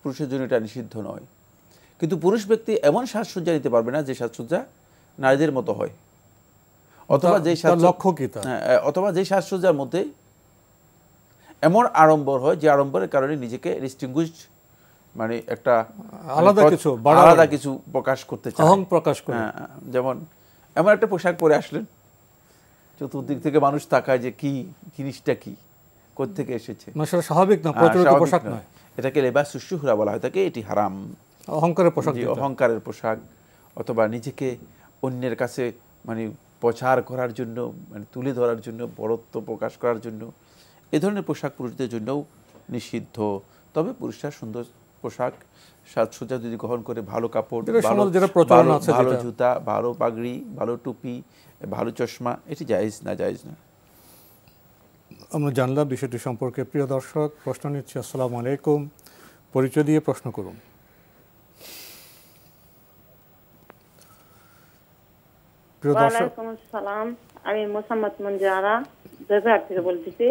পুরুষের জন্য এটা নিষিদ্ধ নয় কিন্তু পুরুষ ব্যক্তি এমন সাজসজ্জা নিতে পারবে না যে সাজসজ্জা নারীদের মতো হয় অথবা যেই লক্ষ্য কি হ্যাঁ, অথবা যেই সাজসজ্জার মধ্যে এমন আড়ম্বর হয় যে আড়ম্বরের কারণে নিজেকে ডিস্টিংগুইশড মানে একটা আলাদা কিছু আলাদা কিছু প্রকাশ করতে চায় অহং প্রকাশ করে হ্যাঁ, যেমন এমন একটা পোশাক পরে আসলেন চতুর্দিক থেকে মানুষ তাকায় যে কি জিনিসটা কি থেকে এসেছে মানে স্বাভাবিক না হ্যাঁ, প্রচলিত পোশাক নয় এটাকে লেবাস সুশুহরা বলা হয় তাকে এটি হারাম অহংকারের পোশাক অহংকারের পোশাক অথবা নিজেকে অন্যের কাছে মানে প্রচার করার জন্য মানে তুলে ধরার জন্য বড়ত্ব প্রকাশ করার জন্য এ ধরনের পোশাক পুরুষদের জন্যও নিষিদ্ধ তবে পুরুষরা সুন্দর পোশাক সাজসজ্জা যদি গ্রহণ করে ভালো কাপড় ভালো জুতা ভালো পাগড়ি ভালো টুপি ভালো চশমা এটি জায়েজ না জায়েজ না আমরা জানলাম বিষয়টি সম্পর্কে প্রিয় দর্শক প্রশ্ন নিচ্ছি আসসালাম আলাইকুম পরিচয় দিয়ে প্রশ্ন করুন আমি মোসাম্মদ মঞ্জারা জয়পুরহাট থেকে বলতেছি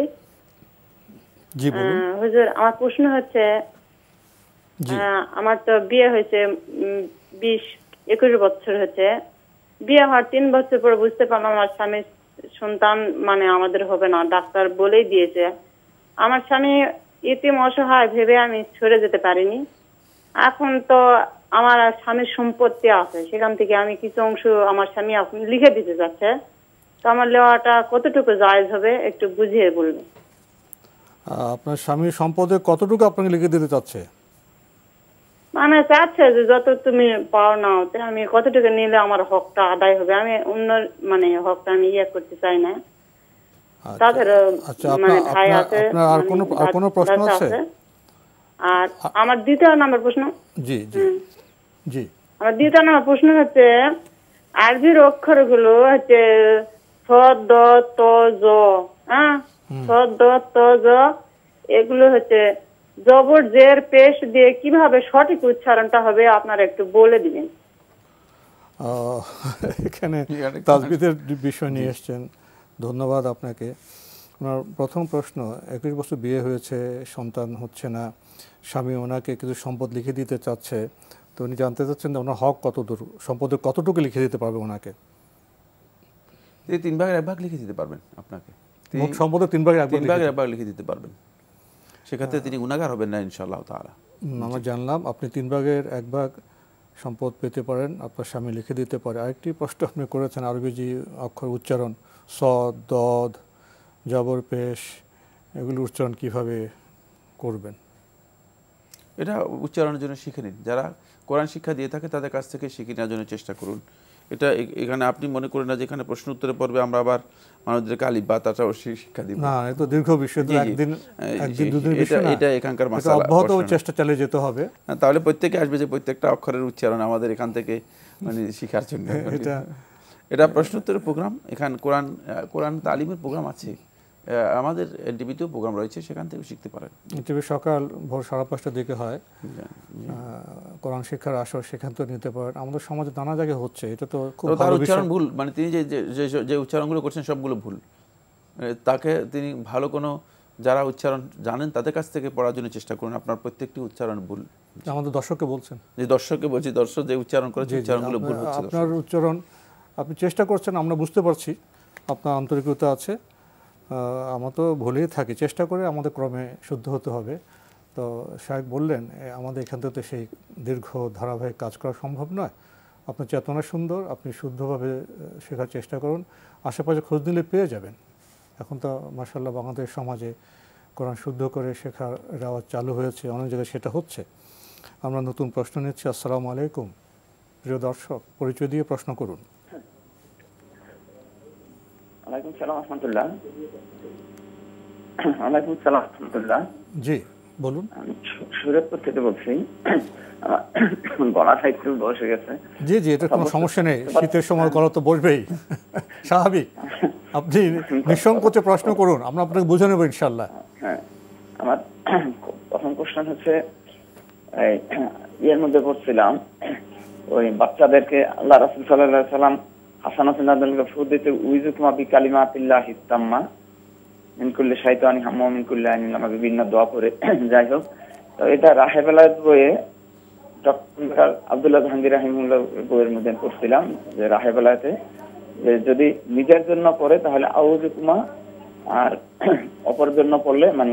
হুজুর আমার প্রশ্ন হচ্ছে আমার তো বিয়ে হয়েছে বিশ একুশ বছর হয়েছে বিয়ে হওয়ার তিন বছর পর বুঝতে পারলাম আমার স্বামী সন্তান মানে আমাদের হবে না ডাক্তার বলেই দিয়েছে আমার স্বামী ইতিম অসহায় ভেবে আমি সরে যেতে পারিনি এখন তো আমার স্বামীর সম্পত্তি আছে সেখান থেকে আমি কিছু অংশ আমার স্বামী লিখে দিতে যাচ্ছে তো আমার লেওয়াটা কতটুকু জায়জ হবে একটু বুঝিয়ে বলবে আপনার স্বামীর সম্পদে কতটুকু আপনাকে লিখে দিতে চাচ্ছে মানে চাচ্ছে যে যত তুমি পাও না ওতে আমি কতটুকু নিলে আমার হকটা আদায় হবে আমি অন্য মানে হকটা আমি ইয়ে করতে চাই না আচ্ছা, আচ্ছা, মানে আর আমার প্রশ্ন আমার প্রশ্ন হচ্ছে হচ্ছে ত জ ত জ এগুলো হচ্ছে জবর জের পেশ দিয়ে কিভাবে সঠিক উচ্চারণটা হবে আপনার একটু বলে দিবেন এখানে তাজবিদের বিষয় নিয়ে এসছেন ধন্যবাদ আপনাকে ওনার প্রথম প্রশ্ন একুশ বছর বিয়ে হয়েছে সন্তান হচ্ছে না স্বামী ওনাকে কিছু সম্পদ লিখে দিতে চাচ্ছে তো উনি জানতে চাচ্ছেন যে ওনার হক কত দূর সম্পদের কতটুকু লিখে দিতে পারবে ওনাকে তিন ভাগের এক ভাগ লিখে দিতে পারবেন আপনাকে সম্পদের তিন ভাগের ভাগের এক ভাগ লিখে দিতে পারবেন সেক্ষেত্রে হ্যাঁ। তিনি গুণাগার হবেন না ইনশাল্লাহ তালা আমরা জানলাম আপনি তিন ভাগের এক ভাগ সম্পদ পেতে পারেন আপনার স্বামী লিখে দিতে পারে আরেকটি প্রশ্ন আপনি করেছেন আরবি অক্ষর উচ্চারণ সদ দদ জবর পেশ এগুলো উচ্চারণ কিভাবে করবেন এটা উচ্চারণের জন্য শিখে নিন যারা কোরআন শিক্ষা দিয়ে থাকে তাদের কাছ থেকে শিখে নেওয়ার জন্য চেষ্টা করুন এটা এখানে আপনি মনে করেন না যেখানে প্রশ্ন উত্তরে পর্বে আমরা আবার বা শিক্ষা দিব না দীর্ঘ বিষয় একদিন একদিন দুদিন বিষয় না এটা এখানকার মাসালা অব্যাহত চেষ্টা চালিয়ে যেতে হবে তাহলে প্রত্যেকে আসবে যে প্রত্যেকটা অক্ষরের উচ্চারণ আমাদের এখান থেকে মানে শিখার জন্য [laughs] এটা এটা প্রশ্নোত্তর প্রোগ্রাম এখান কোরআন কোরআন তালিমের প্রোগ্রাম আছে আমাদের এনটিভিতেও প্রোগ্রাম রয়েছে সেখান থেকে শিখতে পারেন এনটিভি সকাল ভোর সাড়ে পাঁচটার দিকে হয় কোরআন শিক্ষার আসর সেখান থেকে নিতে পারেন আমাদের সমাজে নানা জায়গায় হচ্ছে এটা তো খুব তার উচ্চারণ ভুল মানে তিনি যে যে উচ্চারণগুলো করছেন সবগুলো ভুল তাকে তিনি ভালো কোনো যারা উচ্চারণ জানেন তাদের কাছ থেকে পড়ার জন্য চেষ্টা করুন আপনার প্রত্যেকটি উচ্চারণ ভুল আমাদের দর্শককে বলছেন যে দর্শককে বলছি দর্শক যে উচ্চারণ করেছে উচ্চারণগুলো ভুল হচ্ছে আপনার উচ্চারণ আপনি চেষ্টা করছেন আমরা বুঝতে পারছি আপনার আন্তরিকতা আছে আমরা তো ভুলেই থাকি চেষ্টা করে আমাদের ক্রমে শুদ্ধ হতে হবে তো সাহেব বললেন আমাদের এখান থেকে তো সেই দীর্ঘ ধারাবাহিক কাজ করা সম্ভব নয় আপনার চেতনা সুন্দর আপনি শুদ্ধভাবে শেখার চেষ্টা করুন আশেপাশে খোঁজ নিলে পেয়ে যাবেন এখন তো মার্শাল্লাহ বাংলাদেশ সমাজে কোরআন শুদ্ধ করে শেখার রেওয়াজ চালু হয়েছে অনেক জায়গায় সেটা হচ্ছে আমরা নতুন প্রশ্ন নিচ্ছি আসসালামু আলাইকুম প্রিয় দর্শক পরিচয় দিয়ে প্রশ্ন করুন আলাইকুম সালাম [clears throat] সালাম জি বলুন সুরতপুর থেকে বলছি [clears throat] একটু বসে গেছে জি জি এটা কোনো সমস্যা নেই শীতের সময় গলা তো বসবেই [laughs] স্বাভাবিক আপনি নিঃসংকোচে প্রশ্ন করুন আমরা আপনাকে বুঝে নেব ইনশাল্লাহ হ্যাঁ আমার [clears throat] প্রথম কোশ্চেন হচ্ছে ইয়ের মধ্যে পড়ছিলাম ওই বাচ্চাদেরকে আল্লাহ রাসুল সাল্লাহ সাল্লাম [clears throat] পড়ছিলাম যে রাহেবেলাতে যে যদি নিজের জন্য পড়ে তাহলে আউজুকুমা আর [clears throat] অপর জন্য পড়লে মানে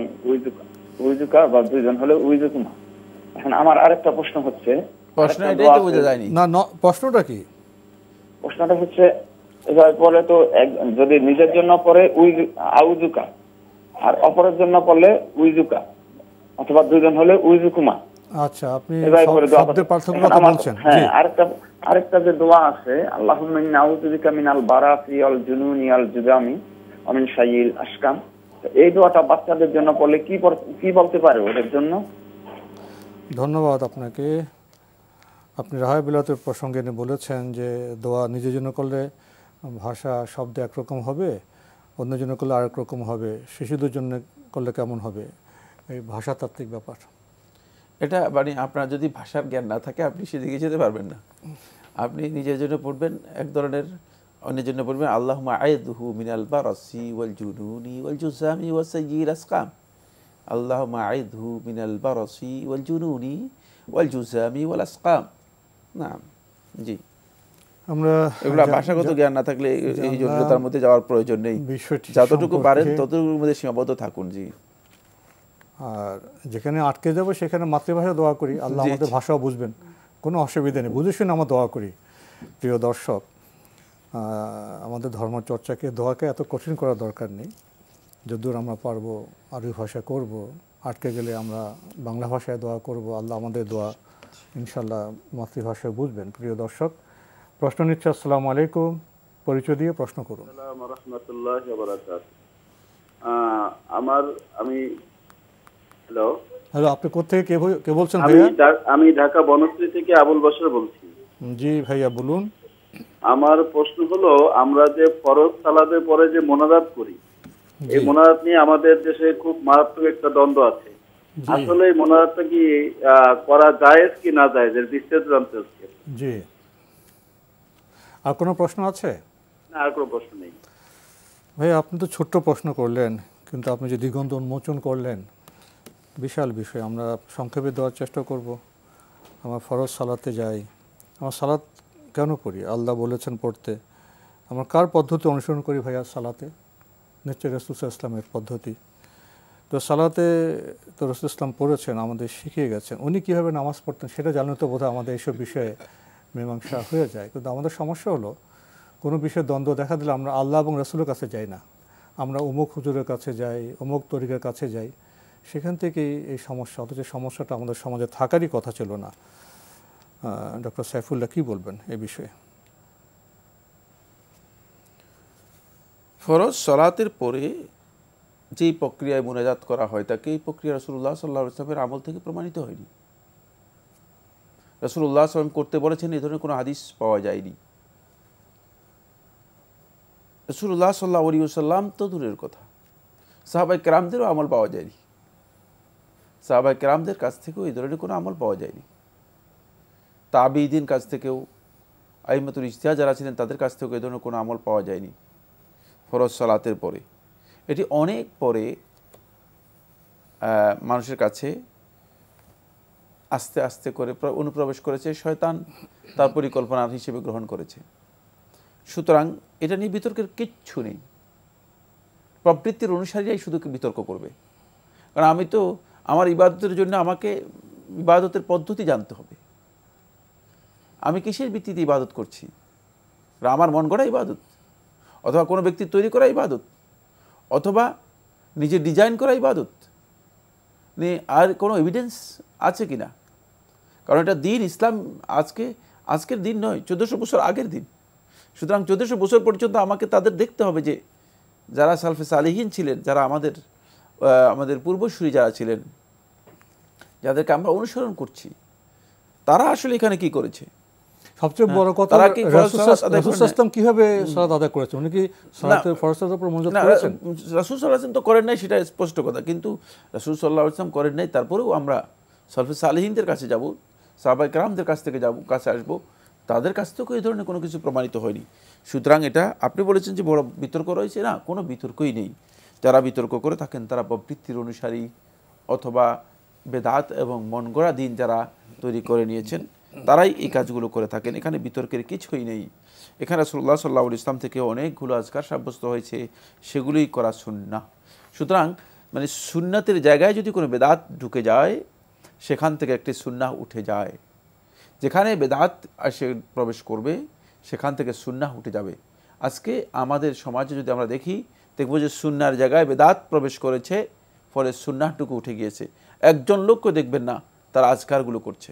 উইজুকা বা দুইজন হলে উইজুকুমা এখন আমার আরেকটা প্রশ্ন হচ্ছে প্রশ্নটা কি প্রশ্নটা হচ্ছে পরে তো যদি নিজের জন্য পরে উইজ আউজুকা আর অপরের জন্য পড়লে উইজুকা অথবা দুজন হলে উইজুকুমা আচ্ছা আপনি শব্দের পার্থক্য কথা বলছেন হ্যাঁ আরেকটা আরেকটা যে দোয়া আছে আল্লাহুম্মা ইন্না আউযু বিকা মিনাল বারাসি ওয়াল জুনুনি ওয়াল জুজামি ওয়া শাইল আশকাম এই দোয়াটা বাচ্চাদের জন্য পড়লে কি কি বলতে পারবে ওদের জন্য ধন্যবাদ আপনাকে আপনি রাহায় বিলাতের প্রসঙ্গে বলেছেন যে দোয়া নিজের জন্য করলে ভাষা শব্দ একরকম হবে অন্য জন্য করলে আরেক রকম হবে শিশুদের জন্য করলে কেমন হবে এই ভাষাতাত্ত্বিক ব্যাপার এটা মানে আপনার যদি ভাষার জ্ঞান না থাকে আপনি সেদিকে যেতে পারবেন না আপনি নিজের জন্য পড়বেন এক ধরনের অন্যের জন্য পড়বেন আল্লাহ আয়েদহু মিনাল বারসি ওয়াল জুনুনি ওয়াল জুসামি ওয়াল সাইয়ির আসকাম আল্লাহ আয়েদহু মিনাল বারসি ওয়াল জুনুনি ওয়াল জুসামি ওয়াল আসকাম না জি আমরা এগুলা ভাষাগত জ্ঞান না থাকলে এই জটিলতার মধ্যে যাওয়ার প্রয়োজন নেই যতটুকু পারেন ততটুকুর মধ্যে সীমাবদ্ধ থাকুন জি আর যেখানে আটকে যাব সেখানে মাতৃভাষা দোয়া করি আল্লাহ আমাদের ভাষা বুঝবেন কোনো অসুবিধা নেই বুঝে শুনে আমরা দোয়া করি প্রিয় দর্শক আমাদের ধর্ম চর্চাকে দোয়াকে এত কঠিন করার দরকার নেই যদ্দূর আমরা পারবো আরবি ভাষা করব আটকে গেলে আমরা বাংলা ভাষায় দোয়া করব আল্লাহ আমাদের দোয়া ইনশাল্লাহ মাতৃভাষায় বুঝবেন প্রিয় দর্শক প্রশ্ন নিচ্ছে আসসালামু আলাইকুম পরিচয় দিয়ে প্রশ্ন করুন আমার আমি হ্যালো হ্যালো আপনি কোথেকে কে বলছেন ভাইয়া আমি ঢাকা বনশ্রী থেকে আবুল বসর বলছি জি ভাইয়া বলুন আমার প্রশ্ন হলো আমরা যে ফরজ সালাদের পরে যে মোনাজাত করি এই মোনাজাত নিয়ে আমাদের দেশে খুব মারাত্মক একটা দ্বন্দ্ব আছে আসলে মনোনয়নটা কি করা যায় কি না যায় এর বিস্তারিত জানতে হচ্ছে জি আর কোনো প্রশ্ন আছে না আর কোনো প্রশ্ন নেই ভাই আপনি তো ছোট্ট প্রশ্ন করলেন কিন্তু আপনি যে দিগন্ত উন্মোচন করলেন বিশাল বিষয় আমরা সংক্ষেপে দেওয়ার চেষ্টা করব আমার ফরজ সালাতে যাই আমার সালাত কেন করি আল্লাহ বলেছেন পড়তে আমরা কার পদ্ধতি অনুসরণ করি ভাইয়া সালাতে নিশ্চয় রসুল ইসলামের পদ্ধতি তো সালাতে তো রসুল ইসলাম পড়েছেন আমাদের শিখিয়ে গেছেন উনি কীভাবে নামাজ পড়তেন সেটা জানলে তো বোধহয় আমাদের এইসব বিষয়ে মীমাংসা হয়ে যায় কিন্তু আমাদের সমস্যা হলো কোনো বিষয়ে দ্বন্দ্ব দেখা দিলে আমরা আল্লাহ এবং রসুলের কাছে যাই না আমরা অমুক হুজুরের কাছে যাই অমুক তরিকার কাছে যাই সেখান থেকেই এই সমস্যা অথচ সমস্যাটা আমাদের সমাজে থাকারই কথা ছিল না ডক্টর সাইফুল্লাহ কী বলবেন এ বিষয়ে ফরজ সলাতের পরে যেই প্রক্রিয়ায় মোনাজাত করা হয় তাকে এই প্রক্রিয়া রসুল্লাহ সাল্লাহ ইসলামের আমল থেকে প্রমাণিত হয়নি রসুল্লাহ সাল্লাম করতে বলেছেন এ ধরনের কোনো হাদিস পাওয়া যায়নি রসুল্লাহ সাল্লাহ আলী সাল্লাম তো দূরের কথা সাহাবাই ক্রামদেরও আমল পাওয়া যায়নি সাহাবাই ক্রামদের কাছ থেকেও এই ধরনের কোনো আমল পাওয়া যায়নি তাবিদিন কাছ থেকেও আহিমাতুল ইশতিয়া যারা ছিলেন তাদের কাছ থেকেও এই ধরনের কোনো আমল পাওয়া যায়নি ফরজ সালাতের পরে এটি অনেক পরে মানুষের কাছে আস্তে আস্তে করে অনুপ্রবেশ করেছে শয়তান তার পরিকল্পনা হিসেবে গ্রহণ করেছে সুতরাং এটা নিয়ে বিতর্কের কিচ্ছু নেই প্রবৃত্তির যাই শুধু বিতর্ক করবে কারণ আমি তো আমার ইবাদতের জন্য আমাকে ইবাদতের পদ্ধতি জানতে হবে আমি কিসের ভিত্তিতে ইবাদত করছি আমার মন গড়া ইবাদত অথবা কোনো ব্যক্তির তৈরি করা ইবাদত অথবা নিজে ডিজাইন করা ইবাদত নিয়ে আর কোনো এভিডেন্স আছে কি না কারণ এটা দিন ইসলাম আজকে আজকের দিন নয় চোদ্দোশো বছর আগের দিন সুতরাং চোদ্দোশো বছর পর্যন্ত আমাকে তাদের দেখতে হবে যে যারা সালফে সালেহীন ছিলেন যারা আমাদের আমাদের পূর্বসূরি যারা ছিলেন যাদেরকে আমরা অনুসরণ করছি তারা আসলে এখানে কি করেছে সবচেয়ে বড় কথা আদায় করেছেন উনি কি সালাতের ফরজের উপর মনোযোগ করেছেন সাল্লাল্লাহু তো করেন নাই সেটা স্পষ্ট কথা কিন্তু সাল্লাল্লাহু আলাইহি করেন নাই তারপরেও আমরা কাছে যাব কাছ থেকে যাব কাছে আসব তাদের কাছ থেকেও এই ধরনের কোনো কিছু প্রমাণিত হয়নি সুতরাং এটা আপনি বলেছেন যে বড় বিতর্ক রয়েছে না কোনো বিতর্কই নেই যারা বিতর্ক করে থাকেন তারা প্রবৃত্তির অনুসারী অথবা বেদাত এবং মনগড়া দিন যারা তৈরি করে নিয়েছেন তারাই এই কাজগুলো করে থাকেন এখানে বিতর্কের কিছুই নেই এখানে রসুল্লাহ সাল্লাহ ইসলাম থেকে অনেকগুলো আজকার সাব্যস্ত হয়েছে সেগুলোই করা সুন্না সুতরাং মানে সুন্নাতের জায়গায় যদি কোনো বেদাত ঢুকে যায় সেখান থেকে একটি সুন্না উঠে যায় যেখানে বেদাত এসে প্রবেশ করবে সেখান থেকে সুন্না উঠে যাবে আজকে আমাদের সমাজে যদি আমরা দেখি দেখব যে সুন্নার জায়গায় বেদাত প্রবেশ করেছে ফলে সুন্নাহটুকু উঠে গিয়েছে একজন লোককে দেখবেন না তার আজকারগুলো করছে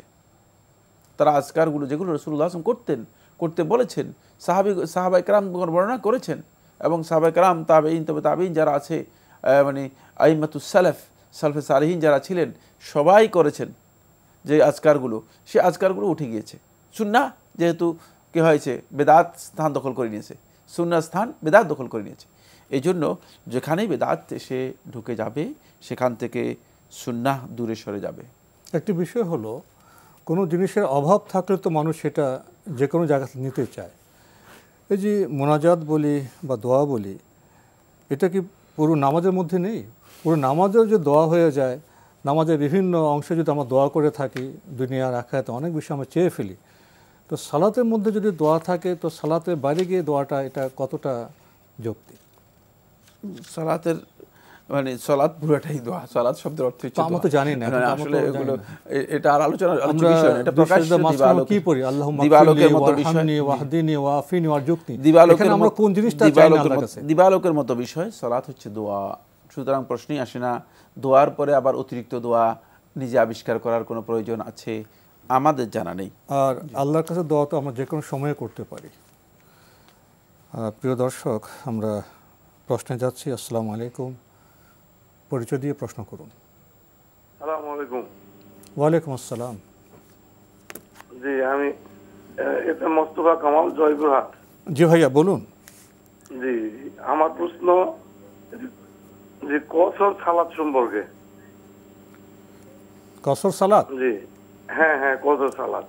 তারা আজকারগুলো যেগুলো রসুল্লাহ আসলাম করতেন করতে বলেছেন সাহাবি সাহাবাই কালাম বর্ণনা করেছেন এবং সাহাবাই একরাম তাবেইন তবে তাবেইন যারা আছে মানে আইমাতুস সালেফ সালফে সালহীন যারা ছিলেন সবাই করেছেন যে আজকারগুলো সে আজকারগুলো উঠে গিয়েছে সুন্না যেহেতু কি হয়েছে বেদাত স্থান দখল করে নিয়েছে সুন্না স্থান বেদাত দখল করে নিয়েছে এই জন্য যেখানেই বেদাত এসে ঢুকে যাবে সেখান থেকে সুন্না দূরে সরে যাবে একটি বিষয় হলো কোনো জিনিসের অভাব থাকলে তো মানুষ সেটা যে কোনো জায়গা নিতে চায় এই যে মোনাজাত বলি বা দোয়া বলি এটা কি পুরো নামাজের মধ্যে নেই পুরো নামাজেও যে দোয়া হয়ে যায় নামাজের বিভিন্ন অংশে যদি আমরা দোয়া করে থাকি দুনিয়ার আখ্যাতে অনেক বিষয় আমরা চেয়ে ফেলি তো সালাতের মধ্যে যদি দোয়া থাকে তো সালাতের বাইরে গিয়ে দোয়াটা এটা কতটা যৌক্তি সালাতের মানে সলাদ পুরাটাই দোয়া সলাদ শব্দের অর্থ হচ্ছে আমরা তো জানি না মানে আসলে এগুলো এটা আর আলোচনা আলোচনা বিষয় এটা প্রকাশ দিবালোক কি পড়ি আল্লাহ দিবালোকের মতো বিষয় নিয়ে ওয়াহদিনি ওয়াফিনি ওয়ারজুকনি দিবালোকের আমরা কোন জিনিসটা চাই আল্লাহর কাছে দিবালোকের মতো বিষয় সলাদ হচ্ছে দোয়া সুতরাং প্রশ্নই আসে না দোয়ার পরে আবার অতিরিক্ত দোয়া নিজে আবিষ্কার করার কোনো প্রয়োজন আছে আমাদের জানা নেই আর আল্লাহর কাছে দোয়া তো আমরা যে কোনো সময়ে করতে পারি প্রিয় দর্শক আমরা প্রশ্নে যাচ্ছি আসসালামু আলাইকুম পরিচয় দিয়ে প্রশ্ন করুন ওয়ালাইকুম আসসালাম জি আমি মোস্তফা কামাল জয়পুরহাট জি ভাইয়া বলুন জি আমার প্রশ্ন কসর সালাদ সম্পর্কে কসর সালাদ জি হ্যাঁ হ্যাঁ কসর সালাদ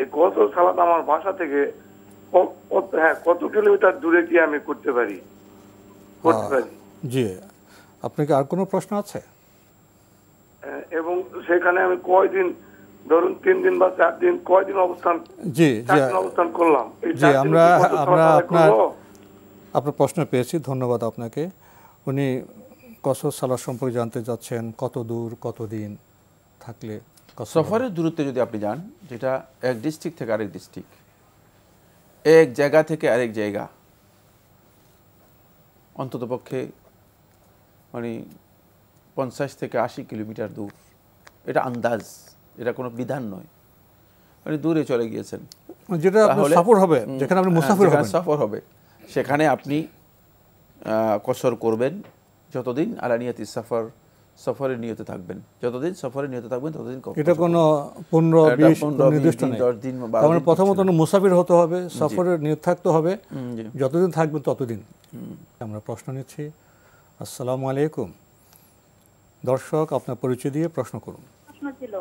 এই কসর সালাদ আমার বাসা থেকে হ্যাঁ কত কিলোমিটার দূরে গিয়ে আমি করতে পারি করতে পারি জি আপনার কি আর কোনো প্রশ্ন আছে এবং সেখানে আমি কয়দিন ধরুন তিন দিন বা চার দিন কয়দিন অবস্থান জি জি অবস্থান করলাম জি আমরা আমরা আপনার আপনার প্রশ্ন পেয়েছি ধন্যবাদ আপনাকে উনি কসর সালার সম্পর্কে জানতে যাচ্ছেন কত দূর কত দিন থাকলে সফরের দূরত্বে যদি আপনি যান যেটা এক ডিস্ট্রিক্ট থেকে আরেক ডিস্ট্রিক্ট এক জায়গা থেকে আরেক জায়গা অন্ততপক্ষে মানে পঞ্চাশ থেকে আশি কিলোমিটার দূর এটা আন্দাজ এটা কোনো বিধান নয় মানে দূরে চলে গিয়েছেন যেটা সফর হবে হ্যাঁ, সফর হবে সেখানে আপনি কসর করবেন যতদিন আলানিয়াতি সফর সফরের নিয়তে থাকবেন যতদিন সফরের নিয়তে থাকবেন ততদিন এটা কোনো পনেরো বিশ নির্দিষ্ট দশ দিন তার মানে প্রথমত মুসাফির হতে হবে সফরের নিয়ত থাকতে হবে যতদিন থাকবেন ততদিন আমরা প্রশ্ন নিচ্ছি আসসালামু আলাইকুম দর্শক আপনার পরিচয় দিয়ে প্রশ্ন করুন প্রশ্ন ছিল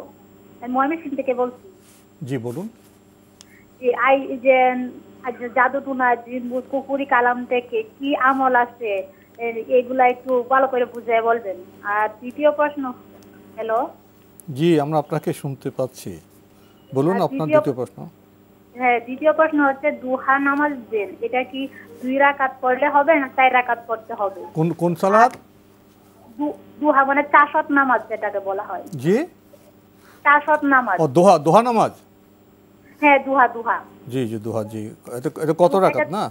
ময়মনসিং থেকে বলছি জি বলুন জি আই যে জাদু টুনা জিনবুজ কুকুরি কালাম থেকে কি আমল আছে এগুলা একটু ভালো করে বুঝিয়ে বলবেন আর তৃতীয় প্রশ্ন হ্যালো জি আমরা আপনাকে শুনতে পাচ্ছি বলুন আপনার দ্বিতীয় প্রশ্ন হ্যাঁ দ্বিতীয় প্রশ্ন হচ্ছে দুহা নামাজ দেন এটা কি দুই রাকাত পড়লে হবে না চার রাকাত পড়তে হবে কোন কোন সালাত মানে চাষত নামাজ যেটাকে বলা হয় জি চাষত নামাজ ও দোহা দোহা নামাজ হ্যাঁ জি জি জি এটা কত রাকাত না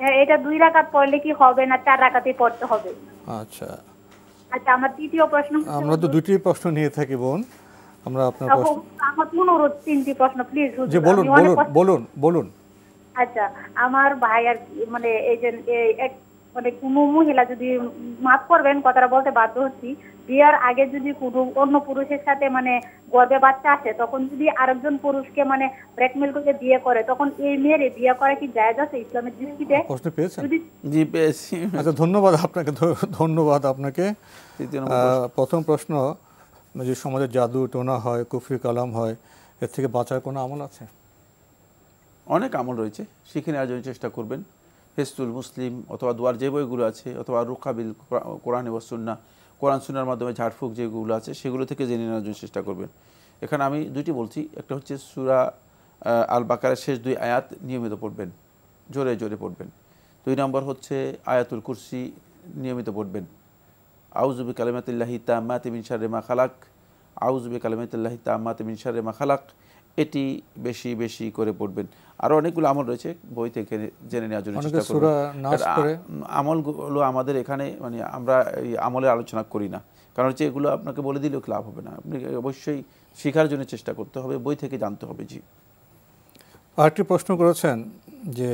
হ্যাঁ, এটা দুই রাকাত পড়লে কি হবে না চার রাকাতই পড়তে হবে আচ্ছা আচ্ছা আমার তৃতীয় প্রশ্ন আমরা তো দুটি প্রশ্ন নিয়ে থাকি বোন আমরা আপনার প্রশ্ন আমার অনুরোধ তিনটি প্রশ্ন প্লিজ জি বলুন বলুন বলুন বলুন আচ্ছা আমার ভাই আর কি মানে এই যে এক মানে কোনো মহিলা যদি মাফ করবেন কথাটা বলতে বাধ্য হচ্ছি বিয়ার আগে যদি কোনো অন্য পুরুষের সাথে মানে গর্বে বাচ্চা আসে তখন যদি আরেকজন পুরুষকে মানে ব্ল্যাকমেল করে বিয়ে করে তখন এই মেয়েরে বিয়ে করা কি জায়েজ আছে ইসলামের দৃষ্টিতে প্রশ্ন পেয়েছেন জি পেয়েছি আচ্ছা ধন্যবাদ আপনাকে ধন্যবাদ আপনাকে প্রথম প্রশ্ন যে সমাজে জাদু টোনা হয় কুফরি কালাম হয় এর থেকে বাঁচার কোনো আমল আছে অনেক আমল রয়েছে সেখানে আয়োজনের চেষ্টা করবেন ফেস্তুল মুসলিম অথবা দুয়ার যে বইগুলো আছে অথবা রুখাবিল কোরআন সুন্না কোরআন সুন্নার মাধ্যমে ঝাড়ফুঁক যেগুলো আছে সেগুলো থেকে জেনে নেওয়ার জন্য চেষ্টা করবেন এখানে আমি দুইটি বলছি একটা হচ্ছে সুরা আল বাকারের শেষ দুই আয়াত নিয়মিত পড়বেন জোরে জোরে পড়বেন দুই নম্বর হচ্ছে আয়াতুল কুরসি নিয়মিত পড়বেন আউজুবি কালেমাতুল্লাহি তাম্মা তিমিন শারে মা খালাক আউজুবি কালেমাতুল্লাহি তাম্মা তিমিন শারে মা খালাক এটি বেশি বেশি করে পড়বেন আরও অনেকগুলো আমল রয়েছে বই থেকে জেনে নেওয়ার জন্য চেষ্টা করব আমলগুলো আমাদের এখানে মানে আমরা এই আমলের আলোচনা করি না কারণ হচ্ছে এগুলো আপনাকে বলে দিলেও লাভ হবে না আপনি অবশ্যই শেখার জন্য চেষ্টা করতে হবে বই থেকে জানতে হবে জি আরেকটি প্রশ্ন করেছেন যে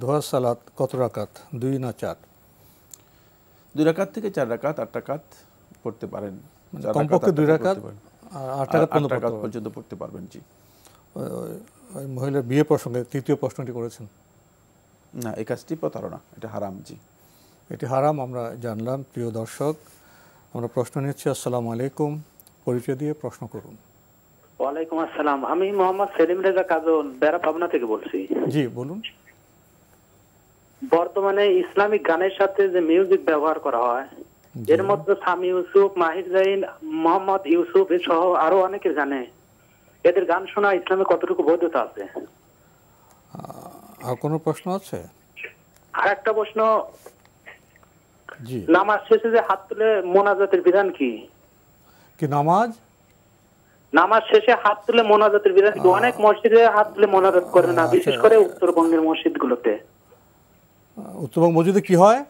দোহা সালাত কত রাকাত দুই না চার দুই রাকাত থেকে চার রাকাত আট রাকাত পড়তে পারেন মানে কমপক্ষে দুই রাকাত আট রাকাত পর্যন্ত পড়তে পারবেন জি মহিলার বিয়ে প্রসঙ্গে তৃতীয় প্রশ্নটি করেছেন না এই কাজটি প্রতারণা এটা হারাম জি এটি হারাম আমরা জানলাম প্রিয় দর্শক আমরা প্রশ্ন নিচ্ছি আলাইকুম পরিচয় দিয়ে প্রশ্ন করুন ওয়ালাইকুম আসসালাম আমি মোহাম্মদ সেলিম রেজা বেড়া পাবনা থেকে বলছি জি বলুন বর্তমানে ইসলামিক গানের সাথে যে মিউজিক ব্যবহার করা হয় এর মধ্যে সামি ইউসুফ মাহির জাইন মোহাম্মদ ইউসুফ সহ আরো অনেকে জানে এদের গান শোনা ইসলামে কতটুকু বৈধতা আছে আর কোনো প্রশ্ন আছে আর একটা প্রশ্ন জি নামাজ শেষে যে হাত তুলে মোনাজাতের বিধান কি কি নামাজ নামাজ শেষে হাত তুলে মোনাজাতের বিধান কি অনেক মসজিদে হাত তুলে মোনাজাত করে না আচ্ছা। বিশেষ করে উত্তরবঙ্গের মসজিদগুলোতে উত্তরবঙ্গ মসজিদে কি হয়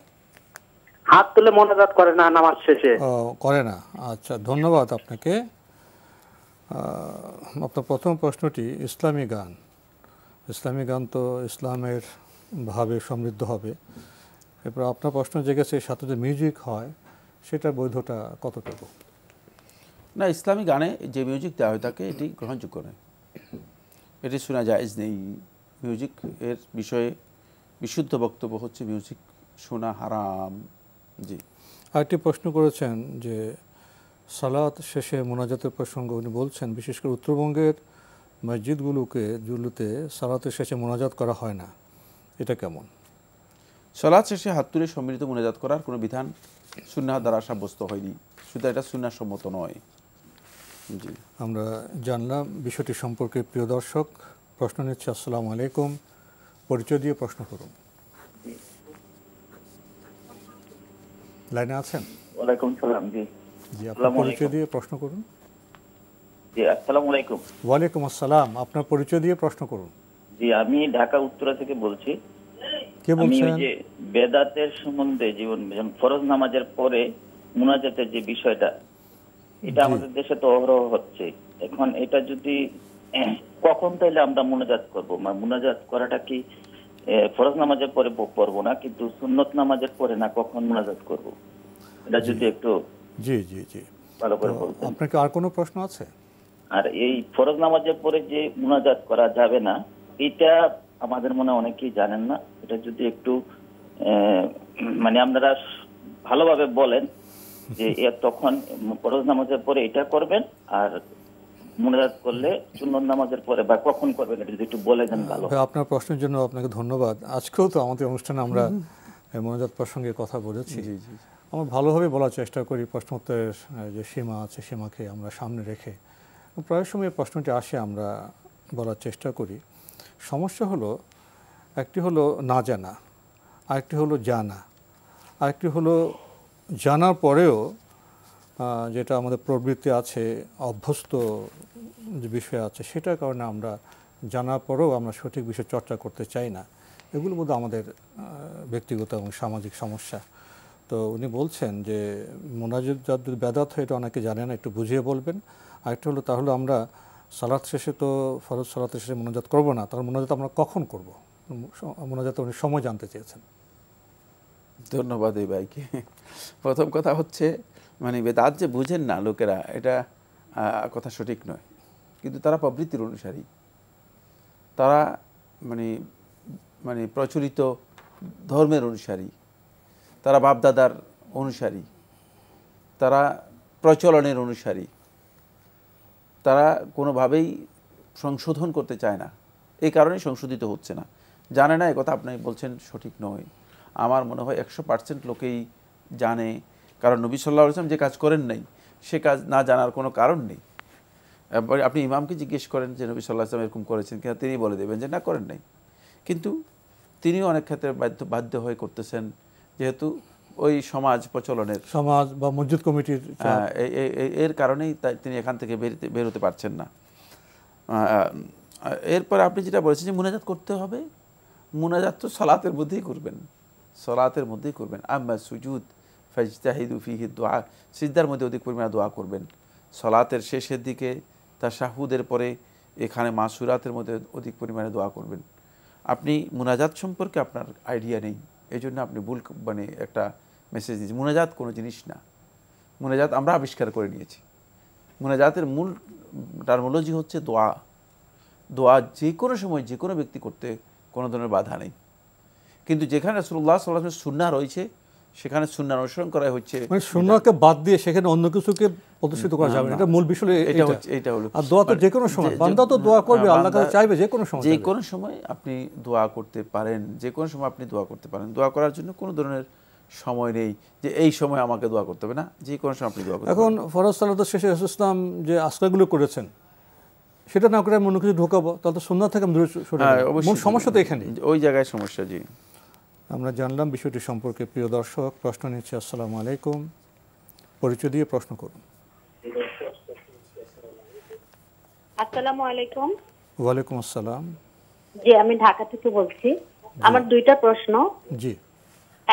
হাত তুলে মোনাজাত করে না নামাজ শেষে করে না আচ্ছা ধন্যবাদ আপনাকে আপনার প্রথম প্রশ্নটি ইসলামী গান ইসলামী গান তো ইসলামের ভাবে সমৃদ্ধ হবে এরপর আপনার প্রশ্ন জেগেছে সাথে যে মিউজিক হয় সেটা বৈধটা কতটুকু না ইসলামী গানে যে মিউজিক দেওয়া হয় তাকে এটি গ্রহণযোগ্য নয় এটি শোনা যায় নেই মিউজিক এর বিষয়ে বিশুদ্ধ বক্তব্য হচ্ছে মিউজিক শোনা হারাম জি আরেকটি প্রশ্ন করেছেন যে সালাত শেষে মোনাজাতের প্রসঙ্গ উনি বলছেন বিশেষ করে উত্তরবঙ্গের মসজিদগুলোকে জুলুতে সালাতের শেষে মোনাজাত করা হয় না এটা কেমন সালাত শেষে হাত তুলে সম্মিলিত মোনাজাত করার কোনো বিধান সুন্না দ্বারা সাব্যস্ত হয়নি শুধু এটা সুন্নাসম্মত নয় জি আমরা জানলাম বিষয়টি সম্পর্কে প্রিয় দর্শক প্রশ্ন নিচ্ছে আসসালামু আলাইকুম পরিচয় দিয়ে প্রশ্ন করুন লাইনে আছেন ওয়ালাইকুম সালাম জি আপনার পরিচয় দিয়ে প্রশ্ন করুন জি আমি ঢাকা উত্তরা থেকে বলছি বেদাতের সম্বন্ধে জীবন ফরজ নামাজের পরে মুনাজাতের যে বিষয়টা এটা আমাদের দেশে তো অহরহ হচ্ছে এখন এটা যদি কখন তাইলে আমরা মুনাজাত করব মুনাজাত করাটা কি ফরজ নামাজের পরে করবো না কিন্তু সুন্নত নামাজের পরে না কখন মুনাজাত করব এটা যদি একটু জি জি জি ভালো করে বলবেন আপনার কি আর কোনো প্রশ্ন আছে আর এই ফরজ নামাজের পরে যে মুনাজাত করা যাবে না এটা আমাদের মনে অনেকেই জানেন না এটা যদি একটু মানে আপনারা ভালোভাবে বলেন যে [laughs] তখন ফরজ নামাজের পরে এটা করবেন আর মুনাজাত করলে সুন্দর নামাজের পরে বা কখন করবেন এটা যদি একটু বলে দেন হ্যাঁ, ভালো আপনার প্রশ্নের জন্য আপনাকে ধন্যবাদ আজকেও তো আমাদের অনুষ্ঠানে আমরা মোনাজাত প্রসঙ্গে কথা বলেছি জি জি আমরা ভালোভাবে বলার চেষ্টা করি প্রশ্নোত্তরের যে সীমা আছে সীমাকে আমরা সামনে রেখে প্রায় সময় প্রশ্নটি আসে আমরা বলার চেষ্টা করি সমস্যা হলো একটি হলো না জানা আরেকটি হলো জানা আরেকটি হলো জানার পরেও যেটা আমাদের প্রবৃত্তি আছে অভ্যস্ত যে বিষয় আছে সেটার কারণে আমরা জানার পরেও আমরা সঠিক বিষয় চর্চা করতে চাই না এগুলো মধ্যে আমাদের ব্যক্তিগত এবং সামাজিক সমস্যা তো উনি বলছেন যে মোনাজিদ যাদের ব্যাধাত হয় এটা অনেকে জানেন একটু বুঝিয়ে বলবেন আরেকটা হলো তাহলে আমরা সালাদ শেষে তো ফরজ সালাতের শেষে মোনাজাত করবো না তাহলে মোনাজাত আমরা কখন করব মোনাজাত উনি সময় জানতে চেয়েছেন ধন্যবাদ এই ভাইকে প্রথম কথা হচ্ছে মানে বেদাত যে বুঝেন না লোকেরা এটা কথা সঠিক নয় কিন্তু তারা প্রবৃত্তির অনুসারী তারা মানে মানে প্রচলিত ধর্মের অনুসারী তারা বাপদাদার অনুসারী তারা প্রচলনের অনুসারী তারা কোনোভাবেই সংশোধন করতে চায় না এই কারণে সংশোধিত হচ্ছে না জানে না একথা আপনি বলছেন সঠিক নয় আমার মনে হয় একশো পার্সেন্ট লোকেই জানে কারণ নবী সাল্লাহ ইসলাম যে কাজ করেন নাই সে কাজ না জানার কোনো কারণ নেই এবার আপনি ইমামকে জিজ্ঞেস করেন যে নবী সাল্লাহ ইসলাম এরকম করেছেন কিনা তিনি বলে দেবেন যে না করেন নাই কিন্তু তিনিও অনেক ক্ষেত্রে বাধ্য বাধ্য হয়ে করতেছেন যেহেতু ওই সমাজ প্রচলনের সমাজ বা মসজিদ কমিটির এর কারণেই তিনি এখান থেকে বেরোতে বেরোতে পারছেন না এরপর আপনি যেটা বলেছেন যে মুনাজাত করতে হবে মুনাজাত তো সলাতের মধ্যেই করবেন সলাতের মধ্যেই করবেন আম্মা সুজুদ ফাইজতাহিদু ফিহি দোয়া সিদ্ধার মধ্যে অধিক পরিমাণে দোয়া করবেন সলাতের শেষের দিকে তার শাহুদের পরে এখানে মাসুরাতের মধ্যে অধিক পরিমাণে দোয়া করবেন আপনি মুনাজাত সম্পর্কে আপনার আইডিয়া নেই এই জন্য আপনি ভুল মানে একটা মেসেজ দিয়েছেন মোনাজাত কোনো জিনিস না মোনাজাত আমরা আবিষ্কার করে নিয়েছি মোনাজাতের মূল টার্মোলজি হচ্ছে দোয়া দোয়া যে কোনো সময় যে কোনো ব্যক্তি করতে কোনো ধরনের বাধা নেই কিন্তু যেখানে রসুল্লাহ সাল্লাহ সুন্না রয়েছে সেখানে শূন্য অনুসরণ করা হচ্ছে মানে সুন্নাকে বাদ দিয়ে সেখানে অন্য কিছুকে প্রদর্শিত করা যাবে এটা মূল বিষয় এটা হচ্ছে এটা হলো আর দোয়া তো মানে যে কোনো সময় বান্দা তো দোয়া করবে আল্লাহ কাছে চাইবে যে কোনো সময় যে কোনো সময় আপনি দোয়া করতে পারেন যে কোনো সময় আপনি দোয়া করতে পারেন দোয়া করার জন্য কোনো ধরনের সময় নেই যে এই সময় আমাকে দোয়া করতে হবে না যে কোনো সময় আপনি দোয়া করতে এখন ফরজ সালাত শেষে ইসলাম যে আশ্রয়গুলো করেছেন সেটা না করে আমি অন্য কিছু ঢোকাবো তাহলে তো শূন্য থেকে আমি দূরে সরে হ্যাঁ, সমস্যা তো এখানে ওই জায়গায় সমস্যা জি আমরা জানলাম বিষয়টি সম্পর্কে প্রিয় দর্শক প্রশ্ন নিচ্ছে আসসালামু আলাইকুম পরিচয় দিয়ে প্রশ্ন করুন আসসালামু ওয়ালাইকুম আসসালাম জি আমি ঢাকা থেকে বলছি আমার দুইটা প্রশ্ন জি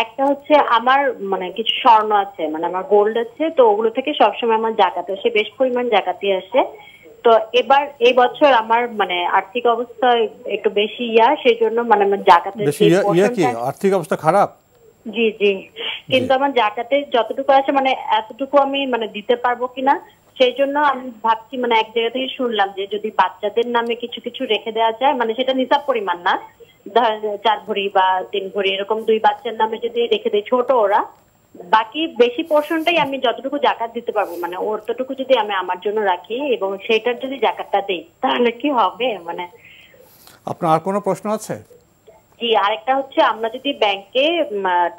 একটা হচ্ছে আমার মানে কিছু স্বর্ণ আছে মানে আমার গোল্ড আছে তো ওগুলো থেকে সবসময় আমার জাকাত আসে বেশ পরিমাণ জাকাতই আসে তো এবার এই বছর আমার মানে আর্থিক অবস্থা একটু বেশি ইয়া সেই জন্য মানে আমার জাকাতে আর্থিক অবস্থা খারাপ জি জি কিন্তু আমার জাকাতে যতটুকু আছে মানে এতটুকু আমি মানে দিতে পারবো কিনা সেই জন্য আমি ভাবছি মানে এক জায়গা থেকে শুনলাম যে যদি বাচ্চাদের নামে কিছু কিছু রেখে দেওয়া যায় মানে সেটা নিসাব পরিমাণ না ধর চার ভরি বা তিন ভরি এরকম দুই বাচ্চার নামে যদি রেখে দেয় ছোট ওরা বাকি বেশি পোর্শনটাই আমি যতটুকু জাকাত দিতে পারবো মানে অতটুকু যদি আমি আমার জন্য রাখি এবং সেটার যদি জাকাতটা দেই তাহলে কি হবে মানে আপনার আর কোনো প্রশ্ন আছে জি আরেকটা হচ্ছে আমরা যদি ব্যাংকে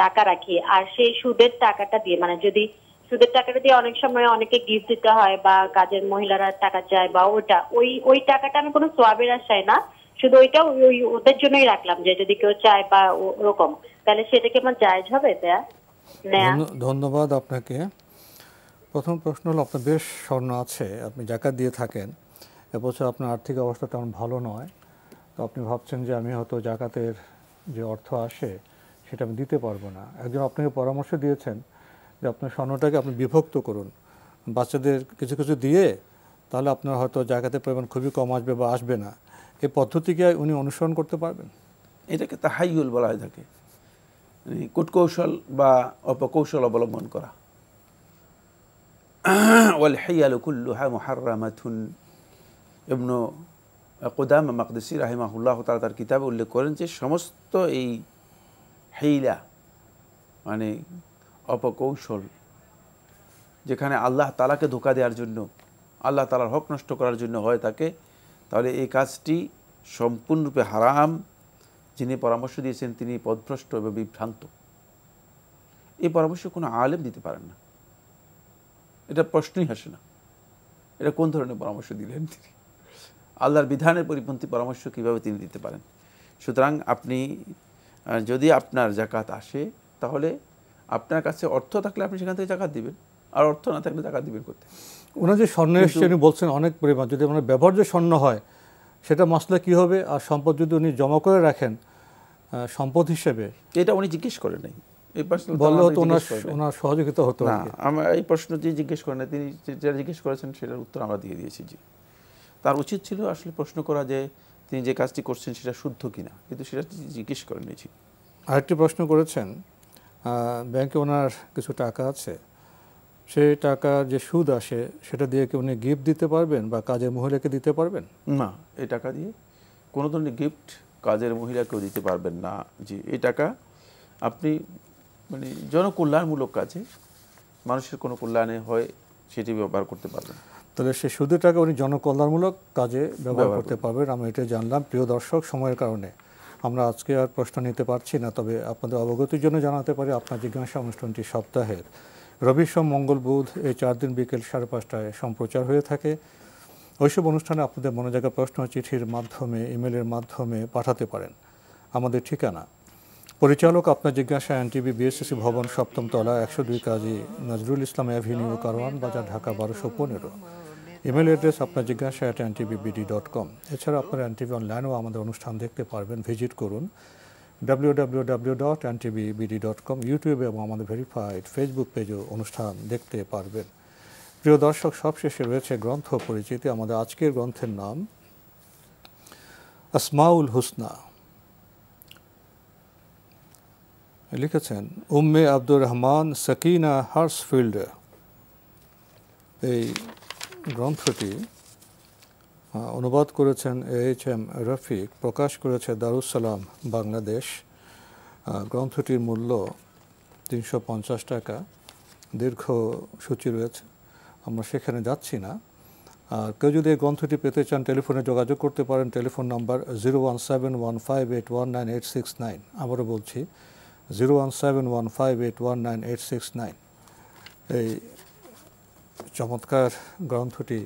টাকা রাখি আর সেই সুদের টাকাটা দিয়ে মানে যদি সুদের টাকাটা দিয়ে অনেক সময় অনেকে গিফট দিতে হয় বা কাজের মহিলারা টাকা চায় বা ওটা ওই ওই টাকাটা আমি কোনো সোয়াবের আশায় না শুধু ওইটা ওই ওদের জন্যই রাখলাম যে যদি কেউ চায় বা ওরকম তাহলে সেটা কি আমার জায়জ হবে দেয়া ধন্যবাদ আপনাকে প্রথম প্রশ্ন হলো আপনার বেশ স্বর্ণ আছে আপনি জাকাত দিয়ে থাকেন এবছর আপনার আর্থিক অবস্থা তেমন ভালো নয় তো আপনি ভাবছেন যে আমি হয়তো জাকাতের যে অর্থ আসে সেটা আমি দিতে পারবো না একজন আপনাকে পরামর্শ দিয়েছেন যে আপনার স্বর্ণটাকে আপনি বিভক্ত করুন বাচ্চাদের কিছু কিছু দিয়ে তাহলে আপনার হয়তো জাকাতের পরিমাণ খুবই কম আসবে বা আসবে না এই পদ্ধতিকে উনি অনুসরণ করতে পারবেন এটাকে তাহাইউল বলা হয় থাকে কুটকৌশল বা অপকৌশল অবলম্বন করা ওয়াল হেয়ালুকুল্লুহা মাথুন এমন কোদাম মাকদিসি রাহিমাহুল্লাহ তারা তার কিতাবে উল্লেখ করেন যে সমস্ত এই হেইলা মানে অপকৌশল যেখানে আল্লাহ তালাকে ধোকা দেওয়ার জন্য আল্লাহ তালার হক নষ্ট করার জন্য হয় তাকে তাহলে এই কাজটি সম্পূর্ণরূপে হারাম যিনি পরামর্শ দিয়েছেন তিনি পদভ্রষ্ট এবং বিভ্রান্ত এই পরামর্শ কোনো আলেম দিতে পারেন না এটা প্রশ্নই আসে না এটা কোন ধরনের পরামর্শ দিলেন তিনি আল্লাহর বিধানের পরিপন্থী পরামর্শ কিভাবে তিনি দিতে পারেন সুতরাং আপনি যদি আপনার জাকাত আসে তাহলে আপনার কাছে অর্থ থাকলে আপনি সেখান থেকে জাকাত দিবেন আর অর্থ না থাকলে জাকাত দিবেন করতে ওনার যে এসছে উনি বলছেন অনেক পরিমাণ যদি আপনার ব্যবহার্য স্বর্ণ হয় সেটা মশলা কি হবে আর সম্পদ যদি উনি জমা করে রাখেন সম্পদ হিসেবে এটা উনি জিজ্ঞেস করে নাই এই প্রশ্ন হতো ওনার সহযোগিতা হতো না আমরা এই প্রশ্নটি জিজ্ঞেস করে নাই তিনি যেটা জিজ্ঞেস করেছেন সেটার উত্তর আমরা দিয়ে দিয়েছি জি তার উচিত ছিল আসলে প্রশ্ন করা যে তিনি যে কাজটি করছেন সেটা শুদ্ধ কিনা কিন্তু সেটা জিজ্ঞেস করে নিয়েছি আরেকটি প্রশ্ন করেছেন ব্যাংকে ওনার কিছু টাকা আছে সে টাকা যে সুদ আসে সেটা দিয়ে কি উনি গিফট দিতে পারবেন বা কাজের মহিলাকে দিতে পারবেন না এই টাকা দিয়ে কোনো ধরনের গিফট কাজের মহিলাকেও দিতে পারবেন না জি এই টাকা আপনি মানে জনকল্যাণমূলক কাজে মানুষের কোনো কল্যাণে হয় সেটি ব্যবহার করতে পারবেন তাহলে সে সুদের টাকা উনি জনকল্যাণমূলক কাজে ব্যবহার করতে পারবেন আমি এটা জানলাম প্রিয় দর্শক সময়ের কারণে আমরা আজকে আর প্রশ্ন নিতে পারছি না তবে আপনাদের অবগতির জন্য জানাতে পারি আপনার জিজ্ঞাসা অনুষ্ঠানটি সপ্তাহের রবি সোম মঙ্গল বুধ এই চার দিন বিকেল সাড়ে পাঁচটায় সম্প্রচার হয়ে থাকে ওইসব অনুষ্ঠানে আপনাদের মনে জায়গা প্রশ্ন চিঠির মাধ্যমে ইমেলের মাধ্যমে পাঠাতে পারেন আমাদের ঠিকানা পরিচালক আপনার জিজ্ঞাসা এন টিভি বিএসসিসি ভবন সপ্তম তলা একশো দুই কাজে নজরুল ইসলাম অ্যাভিনিউ কারওয়ান বাজার ঢাকা বারোশো পনেরো ইমেল অ্যাড্রেস আপনার জিজ্ঞাসা at TV BD dot com এছাড়া এন এনটিভি অনলাইনেও আমাদের অনুষ্ঠান দেখতে পারবেন ভিজিট করুন www.ntbbd.com ইউটিউবে এবং আমাদের ভেরিফাইড ফেসবুক পেজও অনুষ্ঠান দেখতে পারবেন প্রিয় দর্শক সবশেষে রয়েছে গ্রন্থ পরিচিতি আমাদের আজকের গ্রন্থের নাম আসমাউল হুসনা লিখেছেন উম্মে আব্দুর রহমান সাকিনা হার্সফিল্ড এই গ্রন্থটি অনুবাদ করেছেন এইচ এম রফিক প্রকাশ করেছে দারুসালাম বাংলাদেশ গ্রন্থটির মূল্য তিনশো পঞ্চাশ টাকা দীর্ঘ সূচি রয়েছে আমরা সেখানে যাচ্ছি না আর কেউ যদি এই গ্রন্থটি পেতে চান টেলিফোনে যোগাযোগ করতে পারেন telephone number zero one seven one five eight one nine eight six nine আবারও বলছি zero one seven one five eight one nine eight six nine এই চমৎকার গ্রন্থটি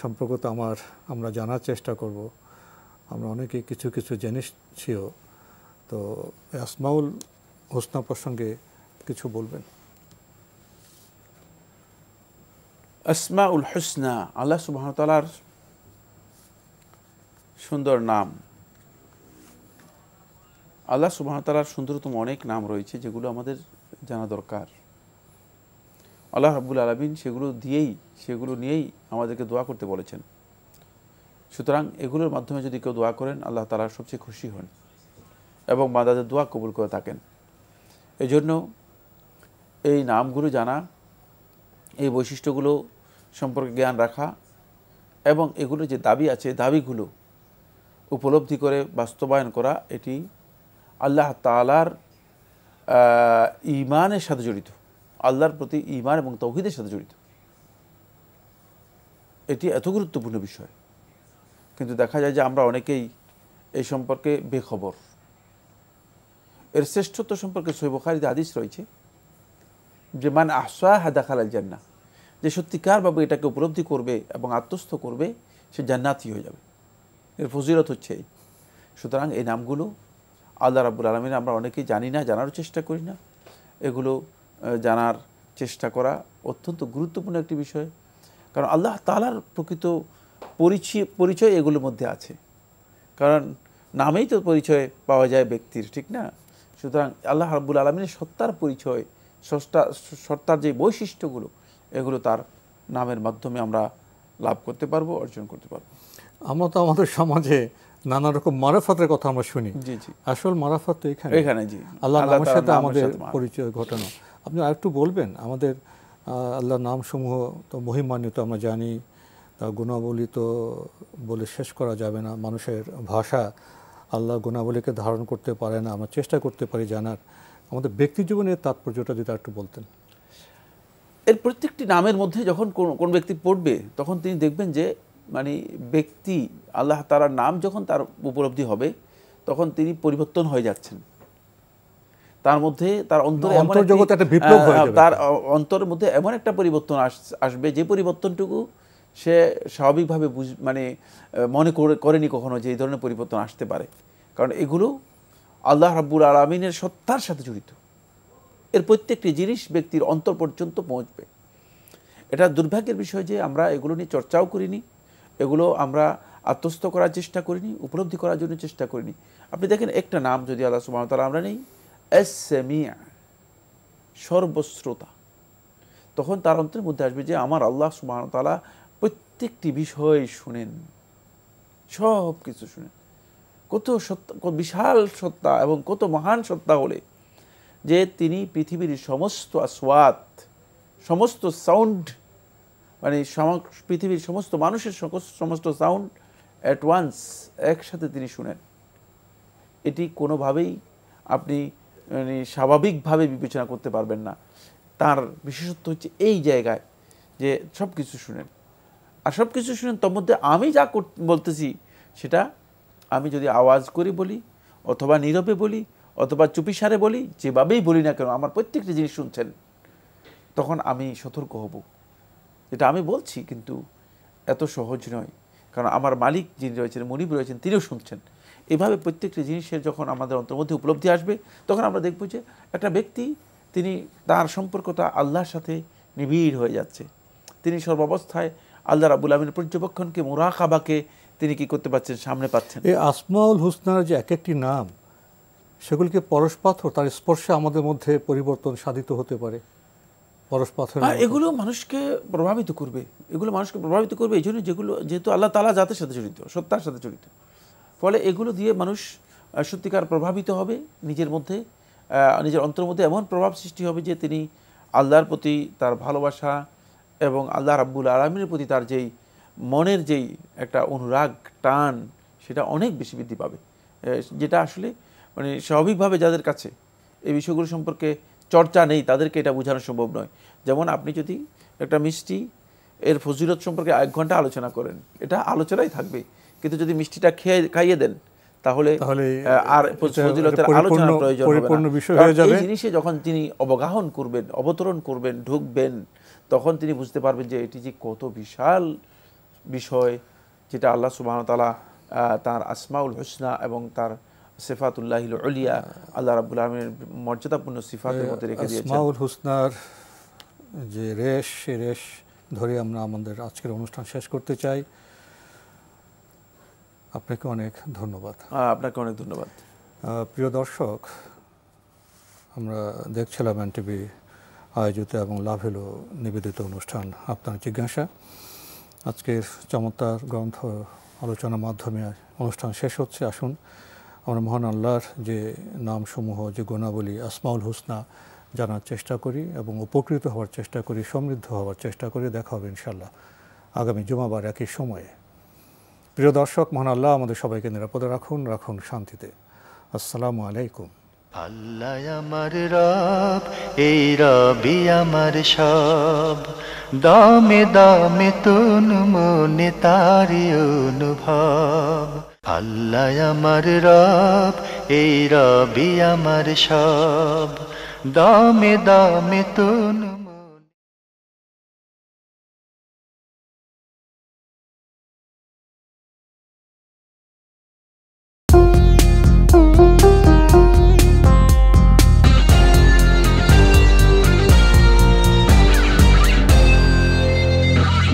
সম্পর্ক তো আমার আমরা জানার চেষ্টা করব আমরা অনেকে কিছু কিছু জেনেছিও তো আসমাউল হোসনা প্রসঙ্গে কিছু বলবেন আসমাউল হোসনা আল্লাহ সুবাহতালার সুন্দর নাম আল্লাহ সুবাহতালার সুন্দরতম অনেক নাম রয়েছে যেগুলো আমাদের জানা দরকার আল্লাহ রাবুল আলমিন সেগুলো দিয়েই সেগুলো নিয়েই আমাদেরকে দোয়া করতে বলেছেন সুতরাং এগুলোর মাধ্যমে যদি কেউ দোয়া করেন আল্লাহ তালা সবচেয়ে খুশি হন এবং মাদাদের দোয়া কবুল করে থাকেন এজন্য এই নামগুলো জানা এই বৈশিষ্ট্যগুলো সম্পর্কে জ্ঞান রাখা এবং এগুলো যে দাবি আছে দাবিগুলো উপলব্ধি করে বাস্তবায়ন করা এটি আল্লাহ তালার ইমানের সাথে জড়িত আল্লাহর প্রতি ইমান এবং তৌহিদের সাথে জড়িত এটি এত গুরুত্বপূর্ণ বিষয় কিন্তু দেখা যায় যে আমরা অনেকেই এই সম্পর্কে বেখবর এর শ্রেষ্ঠত্ব সম্পর্কে সৈবখারিতে আদিশ রয়েছে যে মান আহসা দেখাল জান্না যে সত্যিকারভাবে এটাকে উপলব্ধি করবে এবং আত্মস্থ করবে সে জান্নাতি হয়ে যাবে এর ফজিরত হচ্ছে এই সুতরাং এই নামগুলো আল্লাহ রাবুল আলমিন আমরা অনেকেই জানি না জানারও চেষ্টা করি না এগুলো জানার চেষ্টা করা অত্যন্ত গুরুত্বপূর্ণ একটি বিষয় কারণ আল্লাহ তালার প্রকৃত পরিচয় পরিচয় এগুলোর মধ্যে আছে কারণ নামেই তো পরিচয় পাওয়া যায় ব্যক্তির ঠিক না সুতরাং আল্লাহ হাবুল আলমিনের সত্তার পরিচয় সস্তা সত্তার যে বৈশিষ্ট্যগুলো এগুলো তার নামের মাধ্যমে আমরা লাভ করতে পারবো অর্জন করতে পারবো আমরা তো আমাদের সমাজে নানা রকম মারাফাতের কথা আমরা শুনি আসল মারাফাত তো এখানে এখানে জি আল্লাহ সাথে আমাদের পরিচয় ঘটানো আপনি আরেকটু বলবেন আমাদের আল্লাহর নামসমূহ তো মহিমান্বিত আমরা জানি গুণাবলী তো বলে শেষ করা যাবে না মানুষের ভাষা আল্লাহ গুণাবলীকে ধারণ করতে পারে না আমরা চেষ্টা করতে পারি জানার আমাদের ব্যক্তি জীবনের তাৎপর্যটা যদি একটু বলতেন এর প্রত্যেকটি নামের মধ্যে যখন কোন ব্যক্তি পড়বে তখন তিনি দেখবেন যে মানে ব্যক্তি আল্লাহ তারার নাম যখন তার উপলব্ধি হবে তখন তিনি পরিবর্তন হয়ে যাচ্ছেন তার মধ্যে তার অন্তরে অন্তর্জগতে একটা বিপ্লব হয়ে যাবে তার অন্তরের মধ্যে এমন একটা পরিবর্তন আসবে যে পরিবর্তনটুকু সে স্বাভাবিকভাবে মানে মনে করেনি কখনো যে এই ধরনের পরিবর্তন আসতে পারে কারণ এগুলো আল্লাহ রাব্বুল আলমিনের সত্তার সাথে জড়িত এর প্রত্যেকটি জিনিস ব্যক্তির অন্তর পর্যন্ত পৌঁছবে এটা দুর্ভাগ্যের বিষয় যে আমরা এগুলো নিয়ে চর্চাও করিনি এগুলো আমরা আত্মস্থ করার চেষ্টা করিনি উপলব্ধি করার জন্য চেষ্টা করিনি আপনি দেখেন একটা নাম যদি আল্লাহ সুবাহতালা আমরা নেই অ্যাসেমিয়া সর্বশ্রোতা তখন তার অন্তরের মধ্যে আসবে যে আমার আল্লাহ সুবাহতালা প্রত্যেকটি বিষয় শুনেন সব কিছু শুনেন কত সত্তা বিশাল সত্তা এবং কত মহান সত্তা হলে যে তিনি পৃথিবীর সমস্ত আসওয়াত সমস্ত সাউন্ড মানে পৃথিবীর সমস্ত মানুষের সমস্ত সাউন্ড অ্যাট ওয়ান্স একসাথে তিনি শুনেন এটি কোনোভাবেই আপনি মানে স্বাভাবিকভাবে বিবেচনা করতে পারবেন না তার বিশেষত্ব হচ্ছে এই জায়গায় যে সব কিছু শুনেন আর সব কিছু শুনেন তোর মধ্যে আমি যা বলতেছি সেটা আমি যদি আওয়াজ করে বলি অথবা নীরবে বলি অথবা চুপিসারে বলি যেভাবেই বলি না কেন আমার প্রত্যেকটি জিনিস শুনছেন তখন আমি সতর্ক হব এটা আমি বলছি কিন্তু এত সহজ নয় কারণ আমার মালিক যিনি রয়েছেন মনিব রয়েছেন তিনিও শুনছেন এভাবে প্রত্যেকটি জিনিসের যখন আমাদের অন্তর্মধ্যে উপলব্ধি আসবে তখন আমরা দেখব যে একটা ব্যক্তি তিনি তার সম্পর্কটা আল্লাহর সাথে নিবিড় হয়ে যাচ্ছে তিনি সর্বাবস্থায় আল্লাহ রাবুল আলমীর পর্যবেক্ষণকে মোরাকাবাকে তিনি কি করতে পারছেন সামনে পাচ্ছেন এই আসমাউল হুসনার যে এক একটি নাম সেগুলিকে পরশপাথর তার স্পর্শে আমাদের মধ্যে পরিবর্তন সাধিত হতে পারে পরশপাথর হ্যাঁ, এগুলো মানুষকে প্রভাবিত করবে এগুলো মানুষকে প্রভাবিত করবে এই জন্য যেগুলো যেহেতু আল্লাহ তালা জাতের সাথে জড়িত সত্যার সাথে জড়িত ফলে এগুলো দিয়ে মানুষ সত্যিকার প্রভাবিত হবে নিজের মধ্যে নিজের অন্তর মধ্যে এমন প্রভাব সৃষ্টি হবে যে তিনি আল্লাহর প্রতি তার ভালোবাসা এবং আল্লাহ রাব্বুল আলমীর প্রতি তার যেই মনের যেই একটা অনুরাগ টান সেটা অনেক বেশি বৃদ্ধি পাবে যেটা আসলে মানে স্বাভাবিকভাবে যাদের কাছে এই বিষয়গুলো সম্পর্কে চর্চা নেই তাদেরকে এটা বোঝানো সম্ভব নয় যেমন আপনি যদি একটা মিষ্টি এর ফজিলত সম্পর্কে এক ঘন্টা আলোচনা করেন এটা আলোচনাই থাকবে কিন্তু যদি মিষ্টিটা খেয়ে খাইয়ে দেন তাহলে আর ফজিলতের আলোচনা প্রয়োজন পরিপূর্ণ বিষয় এই জিনিসে যখন তিনি অবগাহন করবেন অবতরণ করবেন ঢুকবেন তখন তিনি বুঝতে পারবেন যে এটি যে কত বিশাল বিষয় যেটা আল্লাহ সুবাহ তালা তার আসমাউল হোসনা এবং তার সেফাতুল্লাহ আলিয়া আল্লাহ রাবুল আলমের মর্যাদাপূর্ণ সিফাতের মধ্যে রেখে দিয়েছেন আসমাউল হোসনার যে রেশ সে রেশ ধরে আমরা আমাদের আজকের অনুষ্ঠান শেষ করতে চাই আপনাকে অনেক ধন্যবাদ আপনাকে অনেক ধন্যবাদ প্রিয় দর্শক আমরা দেখছিলাম এন টিভি আয়োজিত এবং লাভ হলো নিবেদিত অনুষ্ঠান আপনার জিজ্ঞাসা আজকের চমৎকার গ্রন্থ আলোচনার মাধ্যমে অনুষ্ঠান শেষ হচ্ছে আসুন আমরা মহান আল্লাহর যে নামসমূহ যে গুণাবলী আসমাউল হোসনা জানার চেষ্টা করি এবং উপকৃত হওয়ার চেষ্টা করি সমৃদ্ধ হওয়ার চেষ্টা করি দেখা হবে ইনশাল্লাহ আগামী জুমাবার একই সময়ে প্রিয় দর্শক মহান আল্লাহ আমাদের সবাইকে নিরাপদে রাখুন রাখুন শান্তিতে আসসালামু আলাইকুম আল্লাহ আমার রব এই রবি আমার সব দমে দমে তুন মনে তারি অনুভব আল্লাহ আমার রব এই রবি আমার সব দমে দমে তুন